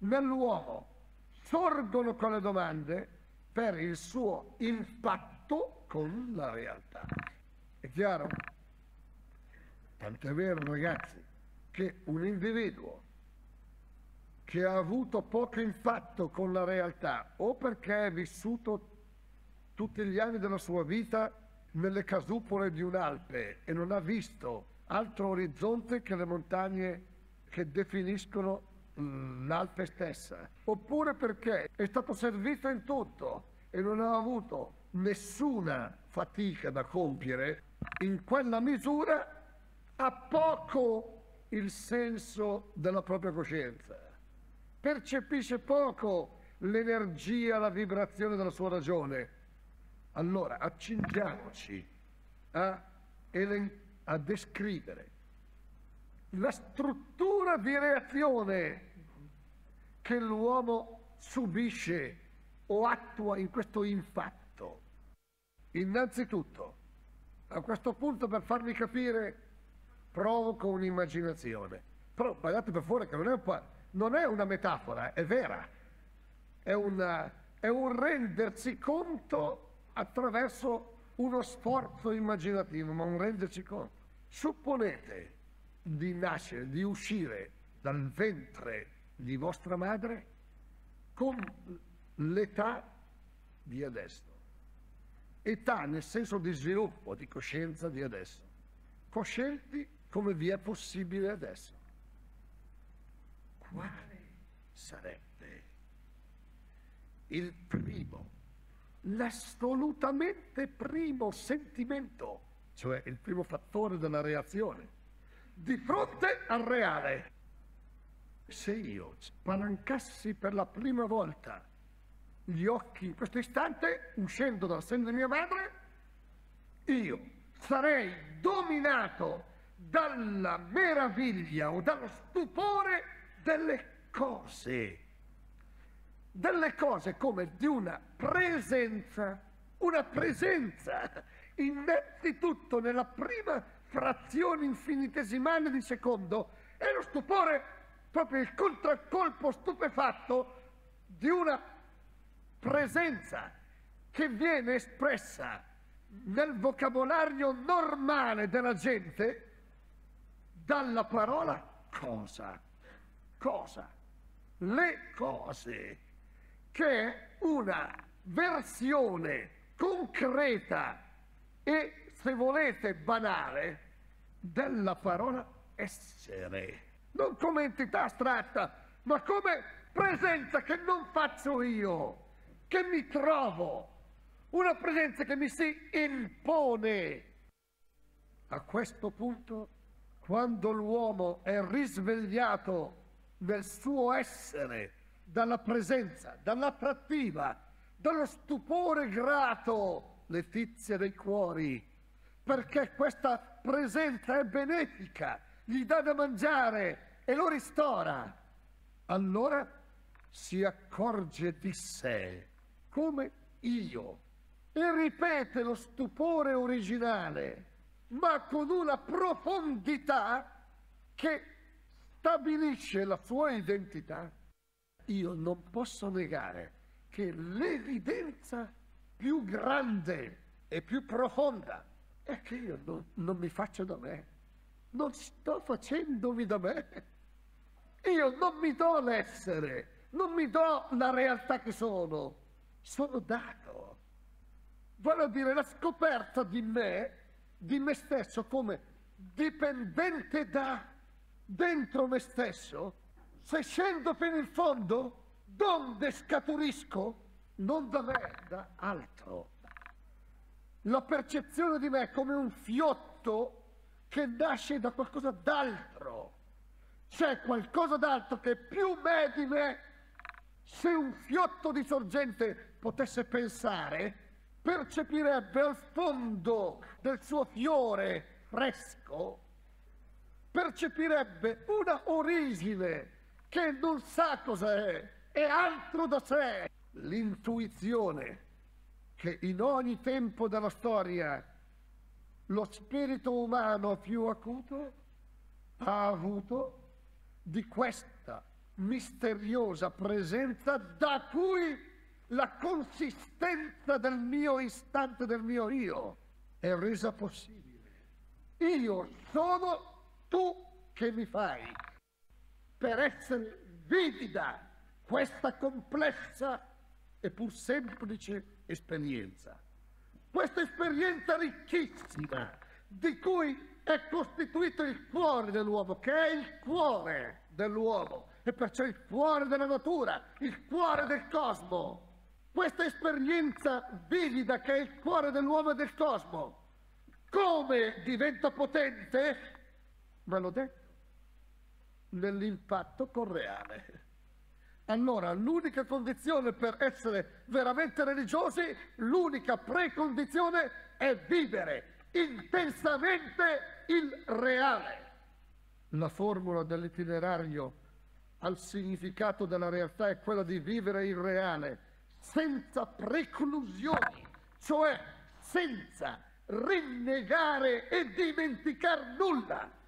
nell'uomo sorgono quelle domande per il suo impatto con la realtà. È chiaro? Tant'è vero, ragazzi, che un individuo che ha avuto poco impatto con la realtà o perché è vissuto tutti gli anni della sua vita nelle casupole di un'Alpe e non ha visto altro orizzonte che le montagne che definiscono mm, l'Alpe stessa, oppure perché è stato servito in tutto e non ha avuto nessuna fatica da compiere, in quella misura ha poco il senso della propria coscienza, percepisce poco l'energia, la vibrazione della sua ragione, allora accingiamoci a, a descrivere la struttura di reazione che l'uomo subisce o attua in questo infatto. Innanzitutto, a questo punto per farvi capire, provoco un'immaginazione. Però guardate per fuori che non è, un non è una metafora, è vera. È, una, è un rendersi conto attraverso uno sforzo immaginativo, ma un renderci conto. Supponete di nascere, di uscire dal ventre di vostra madre con l'età di adesso. Età nel senso di sviluppo, di coscienza di adesso. Coscienti come vi è possibile adesso. Quale sarebbe il primo l'assolutamente primo sentimento, cioè il primo fattore della reazione, di fronte al reale. Se io spalancassi per la prima volta gli occhi in questo istante, uscendo dal seno di mia madre, io sarei dominato dalla meraviglia o dallo stupore delle cose delle cose come di una presenza, una presenza innanzitutto nella prima frazione infinitesimale di secondo è lo stupore, proprio il contraccolpo stupefatto di una presenza che viene espressa nel vocabolario normale della gente dalla parola cosa, cosa, le cose che è una versione concreta e, se volete, banale della parola essere. Non come entità astratta, ma come presenza che non faccio io, che mi trovo, una presenza che mi si impone. A questo punto, quando l'uomo è risvegliato nel suo essere, dalla presenza, dall'attrattiva, dallo stupore grato, letizia dei cuori, perché questa presenza è benefica, gli dà da mangiare e lo ristora. Allora si accorge di sé, come io, e ripete lo stupore originale, ma con una profondità che stabilisce la sua identità io non posso negare che l'evidenza più grande e più profonda è che io non, non mi faccio da me, non sto facendomi da me. Io non mi do l'essere, non mi do la realtà che sono, sono dato. Vale a dire la scoperta di me, di me stesso come dipendente da dentro me stesso, se scendo per il fondo, donde scaturisco? Non da me, da altro. La percezione di me è come un fiotto che nasce da qualcosa d'altro. C'è qualcosa d'altro che è più me di me. Se un fiotto di sorgente potesse pensare, percepirebbe al fondo del suo fiore fresco, percepirebbe una origine che non sa cos'è, è altro da sé. L'intuizione che in ogni tempo della storia lo spirito umano più acuto ha avuto di questa misteriosa presenza da cui la consistenza del mio istante, del mio io, è resa possibile. Io sono tu che mi fai per essere vivida questa complessa e pur semplice esperienza. Questa esperienza ricchissima di cui è costituito il cuore dell'uomo, che è il cuore dell'uomo e perciò il cuore della natura, il cuore del cosmo. Questa esperienza vivida che è il cuore dell'uomo e del cosmo, come diventa potente? Ve l'ho detto nell'impatto correale. Allora, l'unica condizione per essere veramente religiosi, l'unica precondizione è vivere intensamente il reale. La formula dell'itinerario al significato della realtà è quella di vivere il reale senza preclusioni, cioè senza rinnegare e dimenticar nulla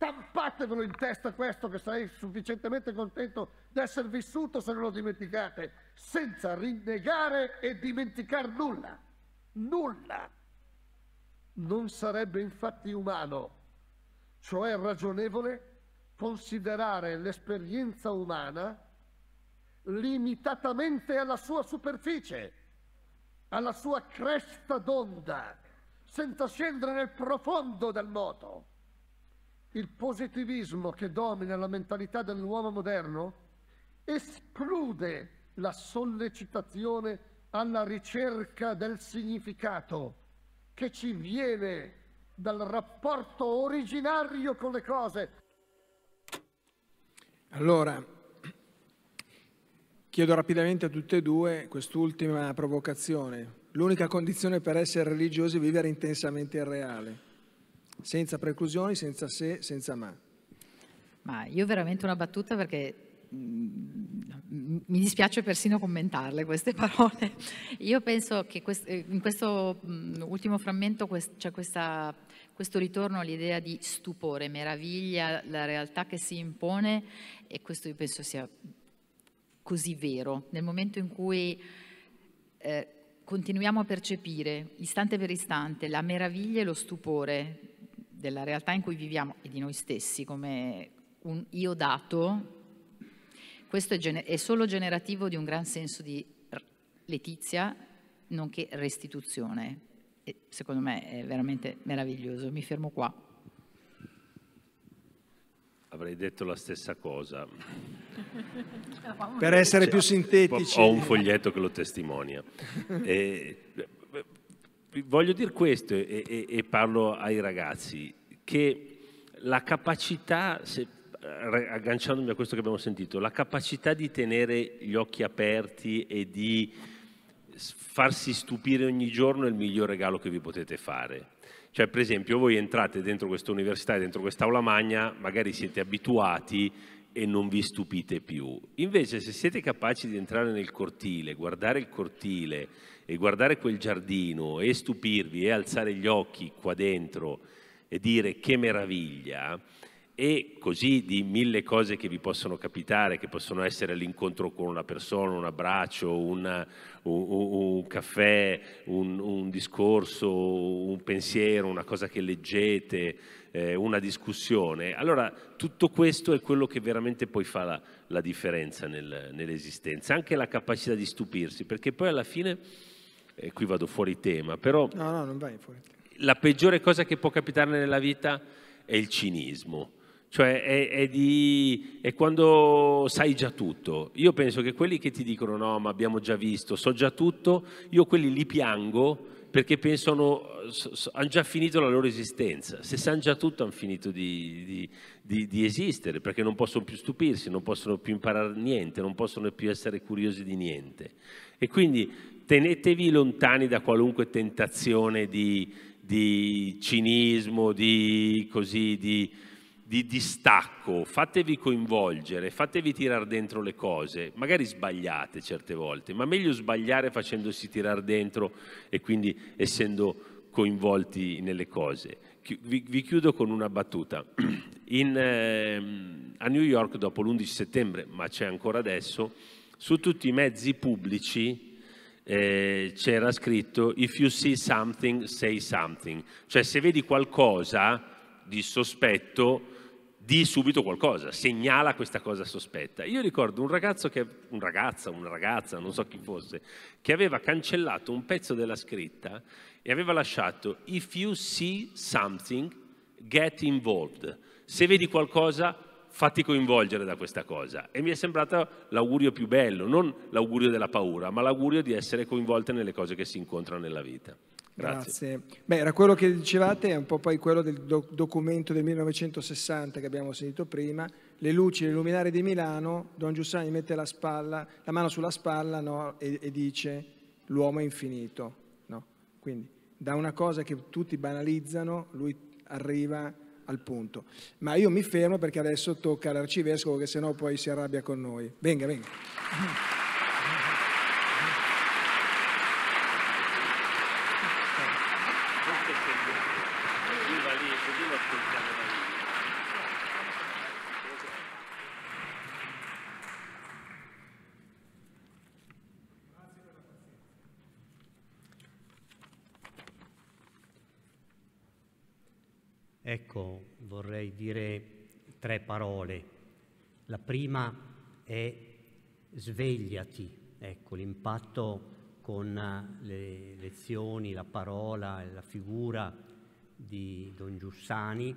tampatevelo in testa questo che sarei sufficientemente contento di essere vissuto se non lo dimenticate, senza rinnegare e dimenticare nulla. Nulla. Non sarebbe infatti umano, cioè ragionevole, considerare l'esperienza umana limitatamente alla sua superficie, alla sua cresta d'onda, senza scendere nel profondo del moto il positivismo che domina la mentalità dell'uomo moderno esclude la sollecitazione alla ricerca del significato che ci viene dal rapporto originario con le cose. Allora, chiedo rapidamente a tutte e due quest'ultima provocazione. L'unica condizione per essere religiosi è vivere intensamente il reale senza preclusioni, senza se, senza ma. Ma io veramente una battuta perché mm, mi dispiace persino commentarle queste parole. Io penso che eh, in questo mm, ultimo frammento c'è questa, questo ritorno all'idea di stupore, meraviglia, la realtà che si impone e questo io penso sia così vero. Nel momento in cui eh, continuiamo a percepire istante per istante la meraviglia e lo stupore della realtà in cui viviamo e di noi stessi come un io dato, questo è, è solo generativo di un gran senso di letizia, nonché restituzione. E secondo me è veramente meraviglioso. Mi fermo qua. Avrei detto la stessa cosa. per essere cioè, più sintetici. Ho un foglietto che lo testimonia. E, voglio dire questo e, e, e, parlo ai ragazzi, che la capacità, se, eh, agganciandomi a questo che abbiamo sentito, la capacità di tenere gli occhi aperti e di farsi stupire ogni giorno è il miglior regalo che vi potete fare. Cioè, per esempio, voi entrate dentro questa università e dentro quest'aula magna, magari siete abituati e non vi stupite più. Invece, se siete capaci di entrare nel cortile, guardare il cortile, e guardare quel giardino e stupirvi e alzare gli occhi qua dentro e dire che meraviglia, e così di mille cose che vi possono capitare, che possono essere l'incontro con una persona, un abbraccio, una, un, un, un, caffè, un, un, discorso, un pensiero, una cosa che leggete, eh, una discussione. Allora tutto questo è quello che veramente poi fa la, la differenza nel, nell'esistenza, anche la capacità di stupirsi, perché poi alla fine e qui vado fuori tema, però no, no, non vai fuori la peggiore cosa che può capitarne nella vita è il cinismo. Cioè è, è, di, è quando sai già tutto. Io penso che quelli che ti dicono no, ma abbiamo già visto, so già tutto, io quelli li piango perché pensano, hanno già finito la loro esistenza. Se sanno già tutto hanno finito di, di, di, di, esistere, perché non possono più stupirsi, non possono più imparare niente, non possono più essere curiosi di niente. E quindi tenetevi lontani da qualunque tentazione di, di cinismo, di, così, di, di distacco, fatevi coinvolgere, fatevi tirare dentro le cose, magari sbagliate certe volte, ma meglio sbagliare facendosi tirare dentro e quindi essendo coinvolti nelle cose. Vi, vi chiudo con una battuta. *clears throat* In, eh, a New York dopo l'11 settembre, ma c'è ancora adesso, su tutti i mezzi pubblici eh, c'era scritto if you see something, say something. Cioè se vedi qualcosa di sospetto, di subito qualcosa, segnala questa cosa sospetta. Io ricordo un ragazzo che, un ragazzo una ragazza, non so chi fosse, che aveva cancellato un pezzo della scritta e aveva lasciato if you see something, get involved. Se vedi qualcosa, fatti coinvolgere da questa cosa e mi è sembrato l'augurio più bello, non l'augurio della paura, ma l'augurio di essere coinvolte nelle cose che si incontrano nella vita. Grazie. Grazie. Beh, era quello che dicevate, è un po' poi quello del doc documento del 1960 che abbiamo sentito prima, le luci, le luminari di Milano, Don Giussani mette la, spalla, la mano sulla spalla no, e, e, dice l'uomo è infinito. No? Quindi da una cosa che tutti banalizzano, lui arriva al punto. Ma io mi fermo perché adesso tocca all'arcivescovo che sennò poi si arrabbia con noi. Venga, venga. Ecco, vorrei dire tre parole. La prima è svegliati, ecco, l'impatto con eh, le lezioni, la parola, e la figura di Don Giussani,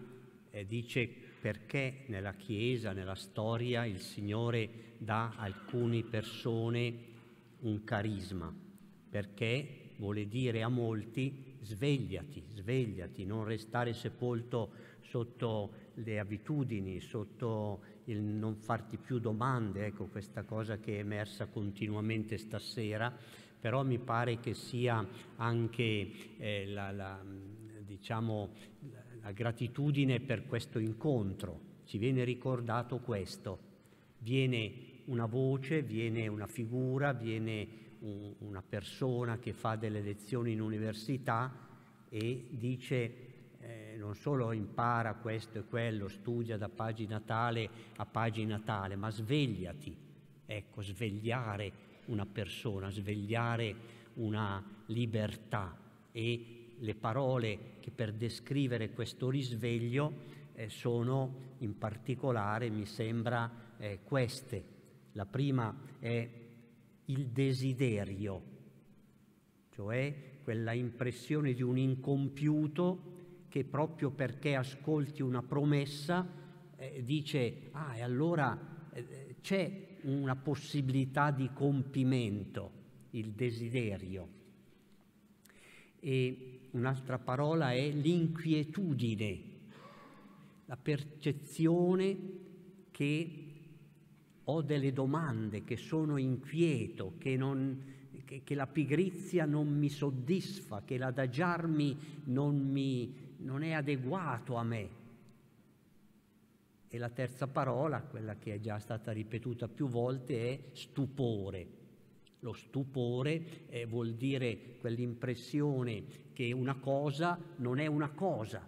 eh, dice perché nella Chiesa, nella storia, il Signore dà a alcune persone un carisma, perché vuole dire a molti svegliati, svegliati, non restare sepolto sotto le abitudini, sotto il non farti più domande, ecco questa cosa che è emersa continuamente stasera, però mi pare che sia anche eh, la, la, diciamo, la gratitudine per questo incontro, ci viene ricordato questo, viene una voce, viene una figura, viene una persona che fa delle lezioni in università e dice eh, non solo impara questo e quello, studia da pagina tale a pagina tale, ma svegliati. Ecco, svegliare una persona, svegliare una libertà e le parole che per descrivere questo risveglio eh, sono in particolare, mi sembra, eh, queste. La prima è il desiderio, cioè quella impressione di un incompiuto che proprio perché ascolti una promessa eh, dice ah e allora eh, c'è una possibilità di compimento, il desiderio. E un'altra parola è l'inquietudine, la percezione che ho delle domande, che sono inquieto, che, non, che, che la pigrizia non mi soddisfa, che l'adagiarmi non, mi, non è adeguato a me. E la terza parola, quella che è già stata ripetuta più volte, è stupore. Lo stupore eh, vuol dire quell'impressione che una cosa non è una cosa,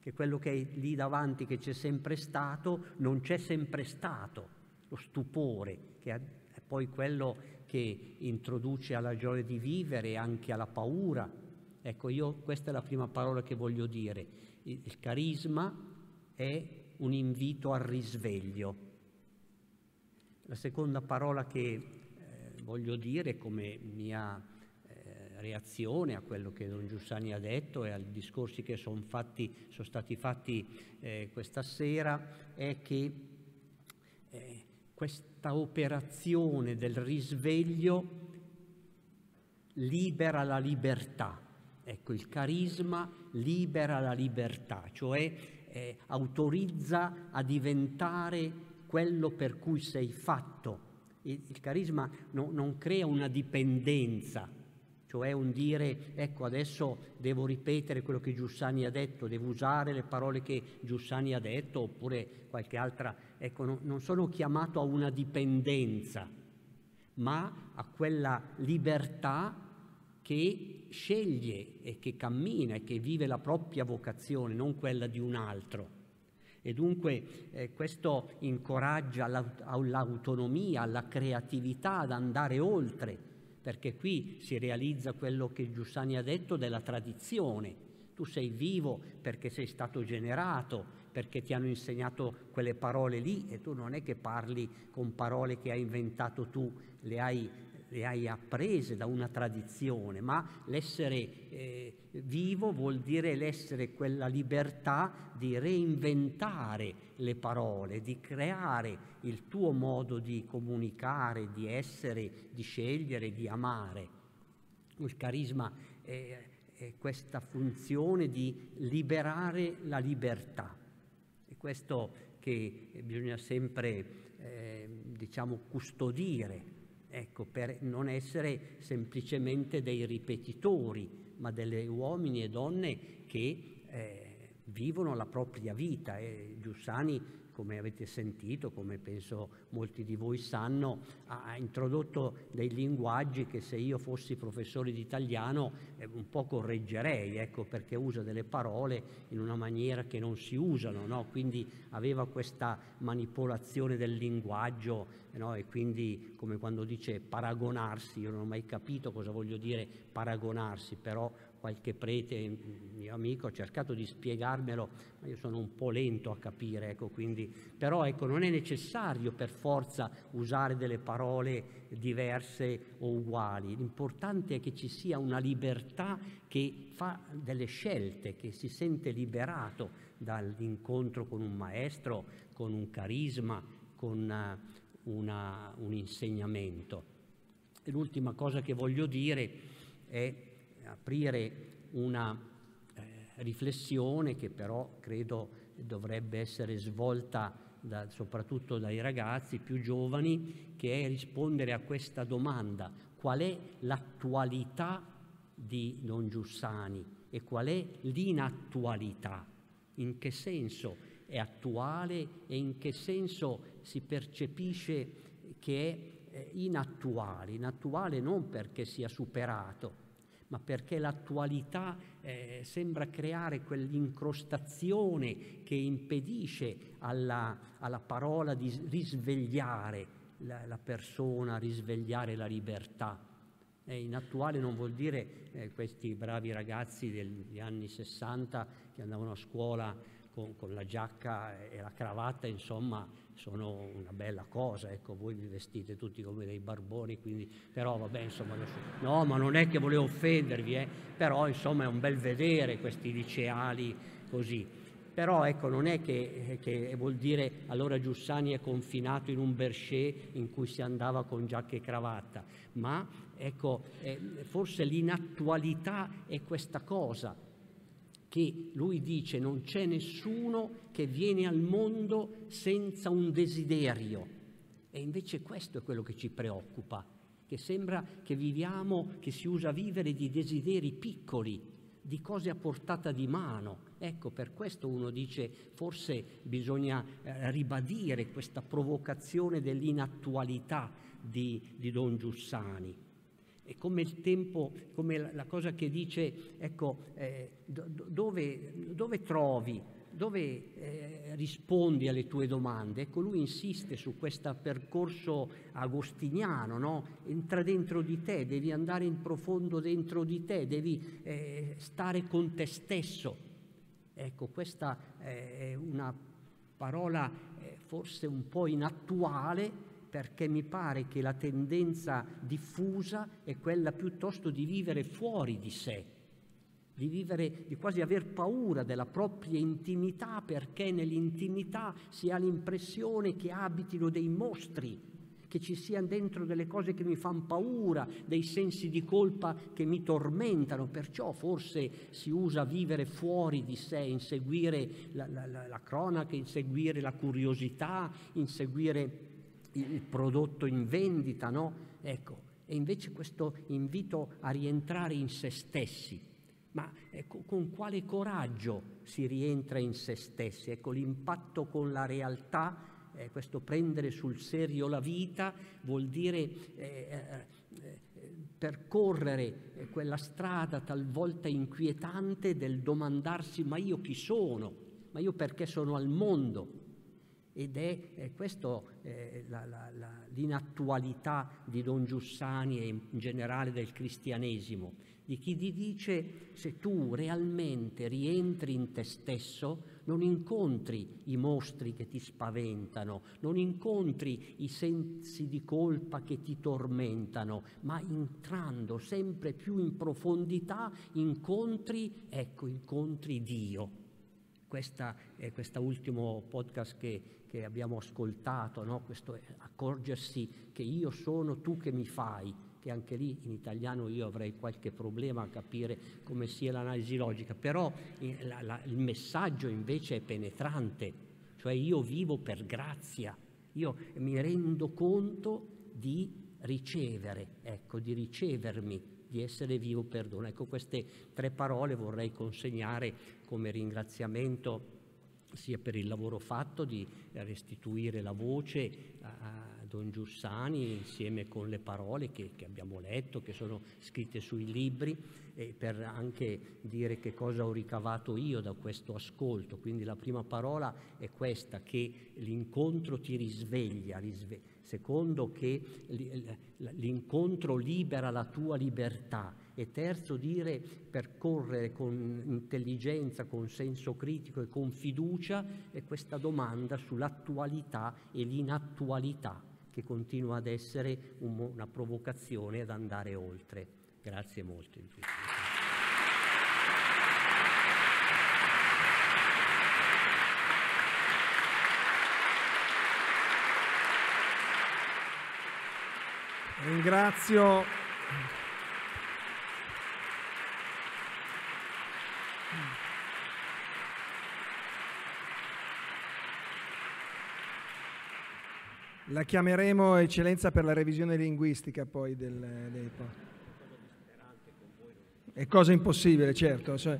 che quello che è lì davanti, che c'è sempre stato, non c'è sempre stato lo stupore, che è poi quello che introduce alla gioia di vivere e anche alla paura. Ecco, io questa è la prima parola che voglio dire. Il carisma è un invito al risveglio. La seconda parola che eh, voglio dire come mia eh, reazione a quello che Don Giussani ha detto e ai discorsi che son fatti, sono stati fatti eh, questa sera è che questa operazione del risveglio libera la libertà. Ecco, il carisma libera la libertà, cioè eh, autorizza a diventare quello per cui sei fatto. Il, il carisma no, non crea una dipendenza, cioè un dire ecco adesso devo ripetere quello che Giussani ha detto, devo usare le parole che Giussani ha detto oppure qualche altra, ecco no, non sono chiamato a una dipendenza, ma a quella libertà che sceglie e che cammina e che vive la propria vocazione, non quella di un altro. E dunque eh, questo incoraggia l'autonomia, alla creatività ad andare oltre perché qui si realizza quello che Giussani ha detto della tradizione. Tu sei vivo perché sei stato generato, perché ti hanno insegnato quelle parole lì e tu non è che parli con parole che hai inventato tu, le hai le hai apprese da una tradizione, ma l'essere eh, vivo vuol dire l'essere quella libertà di reinventare le parole, di creare il tuo modo di comunicare, di essere, di scegliere, di amare. Il carisma è, è questa funzione di liberare la libertà. E questo che bisogna sempre eh, diciamo, custodire ecco, per non essere semplicemente dei ripetitori, ma delle uomini e donne che eh, vivono la propria vita. E Giussani come avete sentito, come penso molti di voi sanno, ha introdotto dei linguaggi che se io fossi professore di italiano eh, un po' correggerei, ecco, perché usa delle parole in una maniera che non si usano, no? quindi aveva questa manipolazione del linguaggio eh, no? e quindi come quando dice paragonarsi, io non ho mai capito cosa voglio dire paragonarsi, però qualche prete mm, mio amico ha cercato di spiegarmelo, ma io sono un po' lento a capire, ecco, quindi, però ecco, non è necessario per forza usare delle parole diverse o uguali, l'importante è che ci sia una libertà che fa delle scelte, che si sente liberato dall'incontro con un maestro, con un carisma, con eh, una, un insegnamento. l'ultima cosa che voglio dire è aprire una eh, riflessione che però credo dovrebbe essere svolta da, soprattutto dai ragazzi più giovani, che è rispondere a questa domanda, qual è l'attualità di Don Giussani e qual è l'inattualità, in che senso è attuale e in che senso si percepisce che è eh, inattuale, inattuale non perché sia superato, ma perché l'attualità eh, sembra creare quell'incrostazione che impedisce alla, alla parola di risvegliare la, la, persona, risvegliare la libertà. E eh, in attuale non vuol dire eh, questi bravi ragazzi degli anni 60 che andavano a scuola con, con, la giacca e la cravatta, insomma, sono una bella cosa. Ecco, voi vi vestite tutti come dei barboni, quindi, però vabbè, insomma, adesso... no, ma non è che volevo offendervi, eh? però insomma è un bel vedere questi liceali così. Però ecco, non è che, eh, che vuol dire allora Giussani è confinato in un berchet in cui si andava con giacca e cravatta, ma ecco, eh, forse l'inattualità è questa cosa, che lui dice non c'è nessuno che viene al mondo senza un desiderio. E invece questo è quello che ci preoccupa, che sembra che viviamo, che si usa vivere di desideri piccoli, di cose a portata di mano. Ecco, per questo uno dice forse bisogna eh, ribadire questa provocazione dell'inattualità di, di Don Giussani è come il tempo, come la cosa che dice, ecco, eh, dove, dove, trovi, dove eh, rispondi alle tue domande? Ecco, lui insiste su questo percorso agostiniano, no? entra dentro di te, devi andare in profondo dentro di te, devi eh, stare con te stesso. Ecco, questa eh, è una parola eh, forse un po' inattuale, perché mi pare che la tendenza diffusa è quella piuttosto di vivere fuori di sé, di, vivere, di quasi aver paura della propria intimità perché nell'intimità si ha l'impressione che abitino dei mostri, che ci siano dentro delle cose che mi fanno paura, dei sensi di colpa che mi tormentano, perciò forse si usa vivere fuori di sé, inseguire la, la, la, la cronaca, inseguire la curiosità, inseguire il prodotto in vendita, no? Ecco, e invece questo invito a rientrare in se stessi. Ma ecco, con quale coraggio si rientra in se stessi? Ecco, l'impatto con la realtà, eh, questo prendere sul serio la vita, vuol dire eh, eh, eh percorrere eh, quella strada talvolta inquietante del domandarsi ma io chi sono? Ma io perché sono al mondo? Ed è, è questa eh, l'inattualità di Don Giussani e in generale del cristianesimo, di chi ti dice se tu realmente rientri in te stesso, non incontri i mostri che ti spaventano, non incontri i sensi di colpa che ti tormentano, ma entrando sempre più in profondità incontri, ecco, incontri Dio. Questo è eh, questo ultimo podcast che, che abbiamo ascoltato, no? questo eh, accorgersi che io sono tu che mi fai, che anche lì in italiano io avrei qualche problema a capire come sia l'analisi logica, però eh, la, la, il messaggio invece è penetrante, cioè io vivo per grazia, io mi rendo conto di ricevere, ecco, di ricevermi di essere vivo perdono. Ecco, queste tre parole vorrei consegnare come ringraziamento sia per il lavoro fatto di restituire la voce a Don Giussani insieme con le parole che, che abbiamo letto, che sono scritte sui libri, e per anche dire che cosa ho ricavato io da questo ascolto. Quindi la prima parola è questa, che l'incontro ti risveglia, risveglia secondo che l'incontro libera la tua libertà e terzo dire percorrere con intelligenza, con senso critico e con fiducia questa domanda sull'attualità e l'inattualità che continua ad essere una provocazione ad andare oltre. Grazie molto. Ringrazio La chiameremo eccellenza per la revisione linguistica poi del, dei È cosa impossibile, certo. Cioè,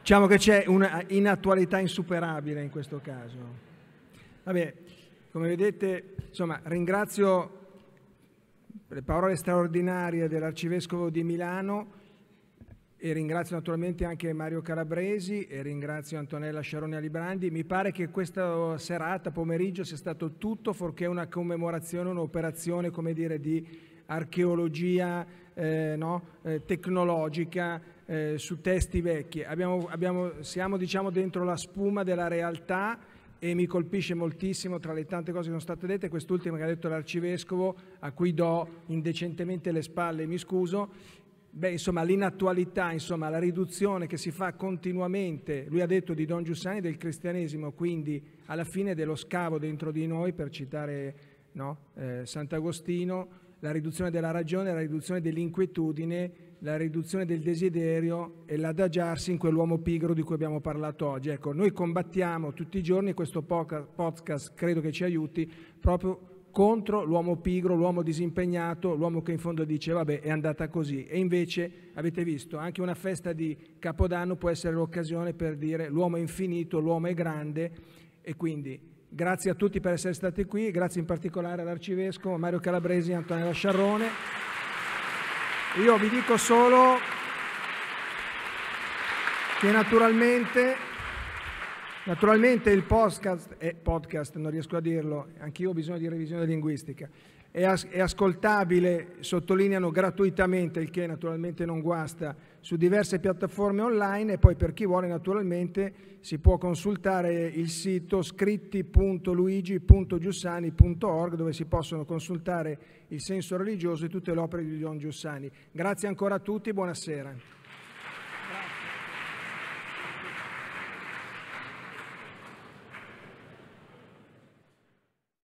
diciamo che c'è una inattualità insuperabile in questo caso. Vabbè, come vedete, insomma, ringrazio le parole straordinarie dell'Arcivescovo di Milano e ringrazio naturalmente anche Mario Calabresi e ringrazio Antonella Sciaroni Alibrandi. Mi pare che questa serata, pomeriggio, sia stato tutto forché una commemorazione, un'operazione, come dire, di archeologia eh, no? eh, tecnologica eh, su testi vecchi. Abbiamo, abbiamo, siamo diciamo, dentro la spuma della realtà e mi colpisce moltissimo tra le tante cose che sono state dette quest'ultima che ha detto l'arcivescovo a cui do indecentemente le spalle, mi scuso. Beh, insomma, l'inattualità, insomma, la riduzione che si fa continuamente, lui ha detto di Don Giussani, del cristianesimo, quindi alla fine dello scavo dentro di noi, per citare no, eh, Sant'Agostino, la riduzione della ragione, la riduzione dell'inquietudine, la riduzione del desiderio e l'adagiarsi in quell'uomo pigro di cui abbiamo parlato oggi. Ecco, noi combattiamo tutti i giorni, questo podcast credo che ci aiuti, proprio contro l'uomo pigro, l'uomo disimpegnato, l'uomo che in fondo dice vabbè è andata così e invece avete visto anche una festa di Capodanno può essere l'occasione per dire l'uomo è infinito, l'uomo è grande e quindi grazie a tutti per essere stati qui, grazie in particolare all'Arcivescovo Mario Calabresi e Antonella Sciarrone. Io vi dico solo che naturalmente, naturalmente il podcast, eh, podcast, non riesco a dirlo, anch'io ho bisogno di revisione linguistica, è, as- è ascoltabile, sottolineano gratuitamente, il che naturalmente non guasta su diverse piattaforme online e poi per chi vuole naturalmente si può consultare il sito scritti.luigi.giussani.org dove si possono consultare il senso religioso e tutte le opere di Don Giussani. Grazie ancora a tutti, buonasera.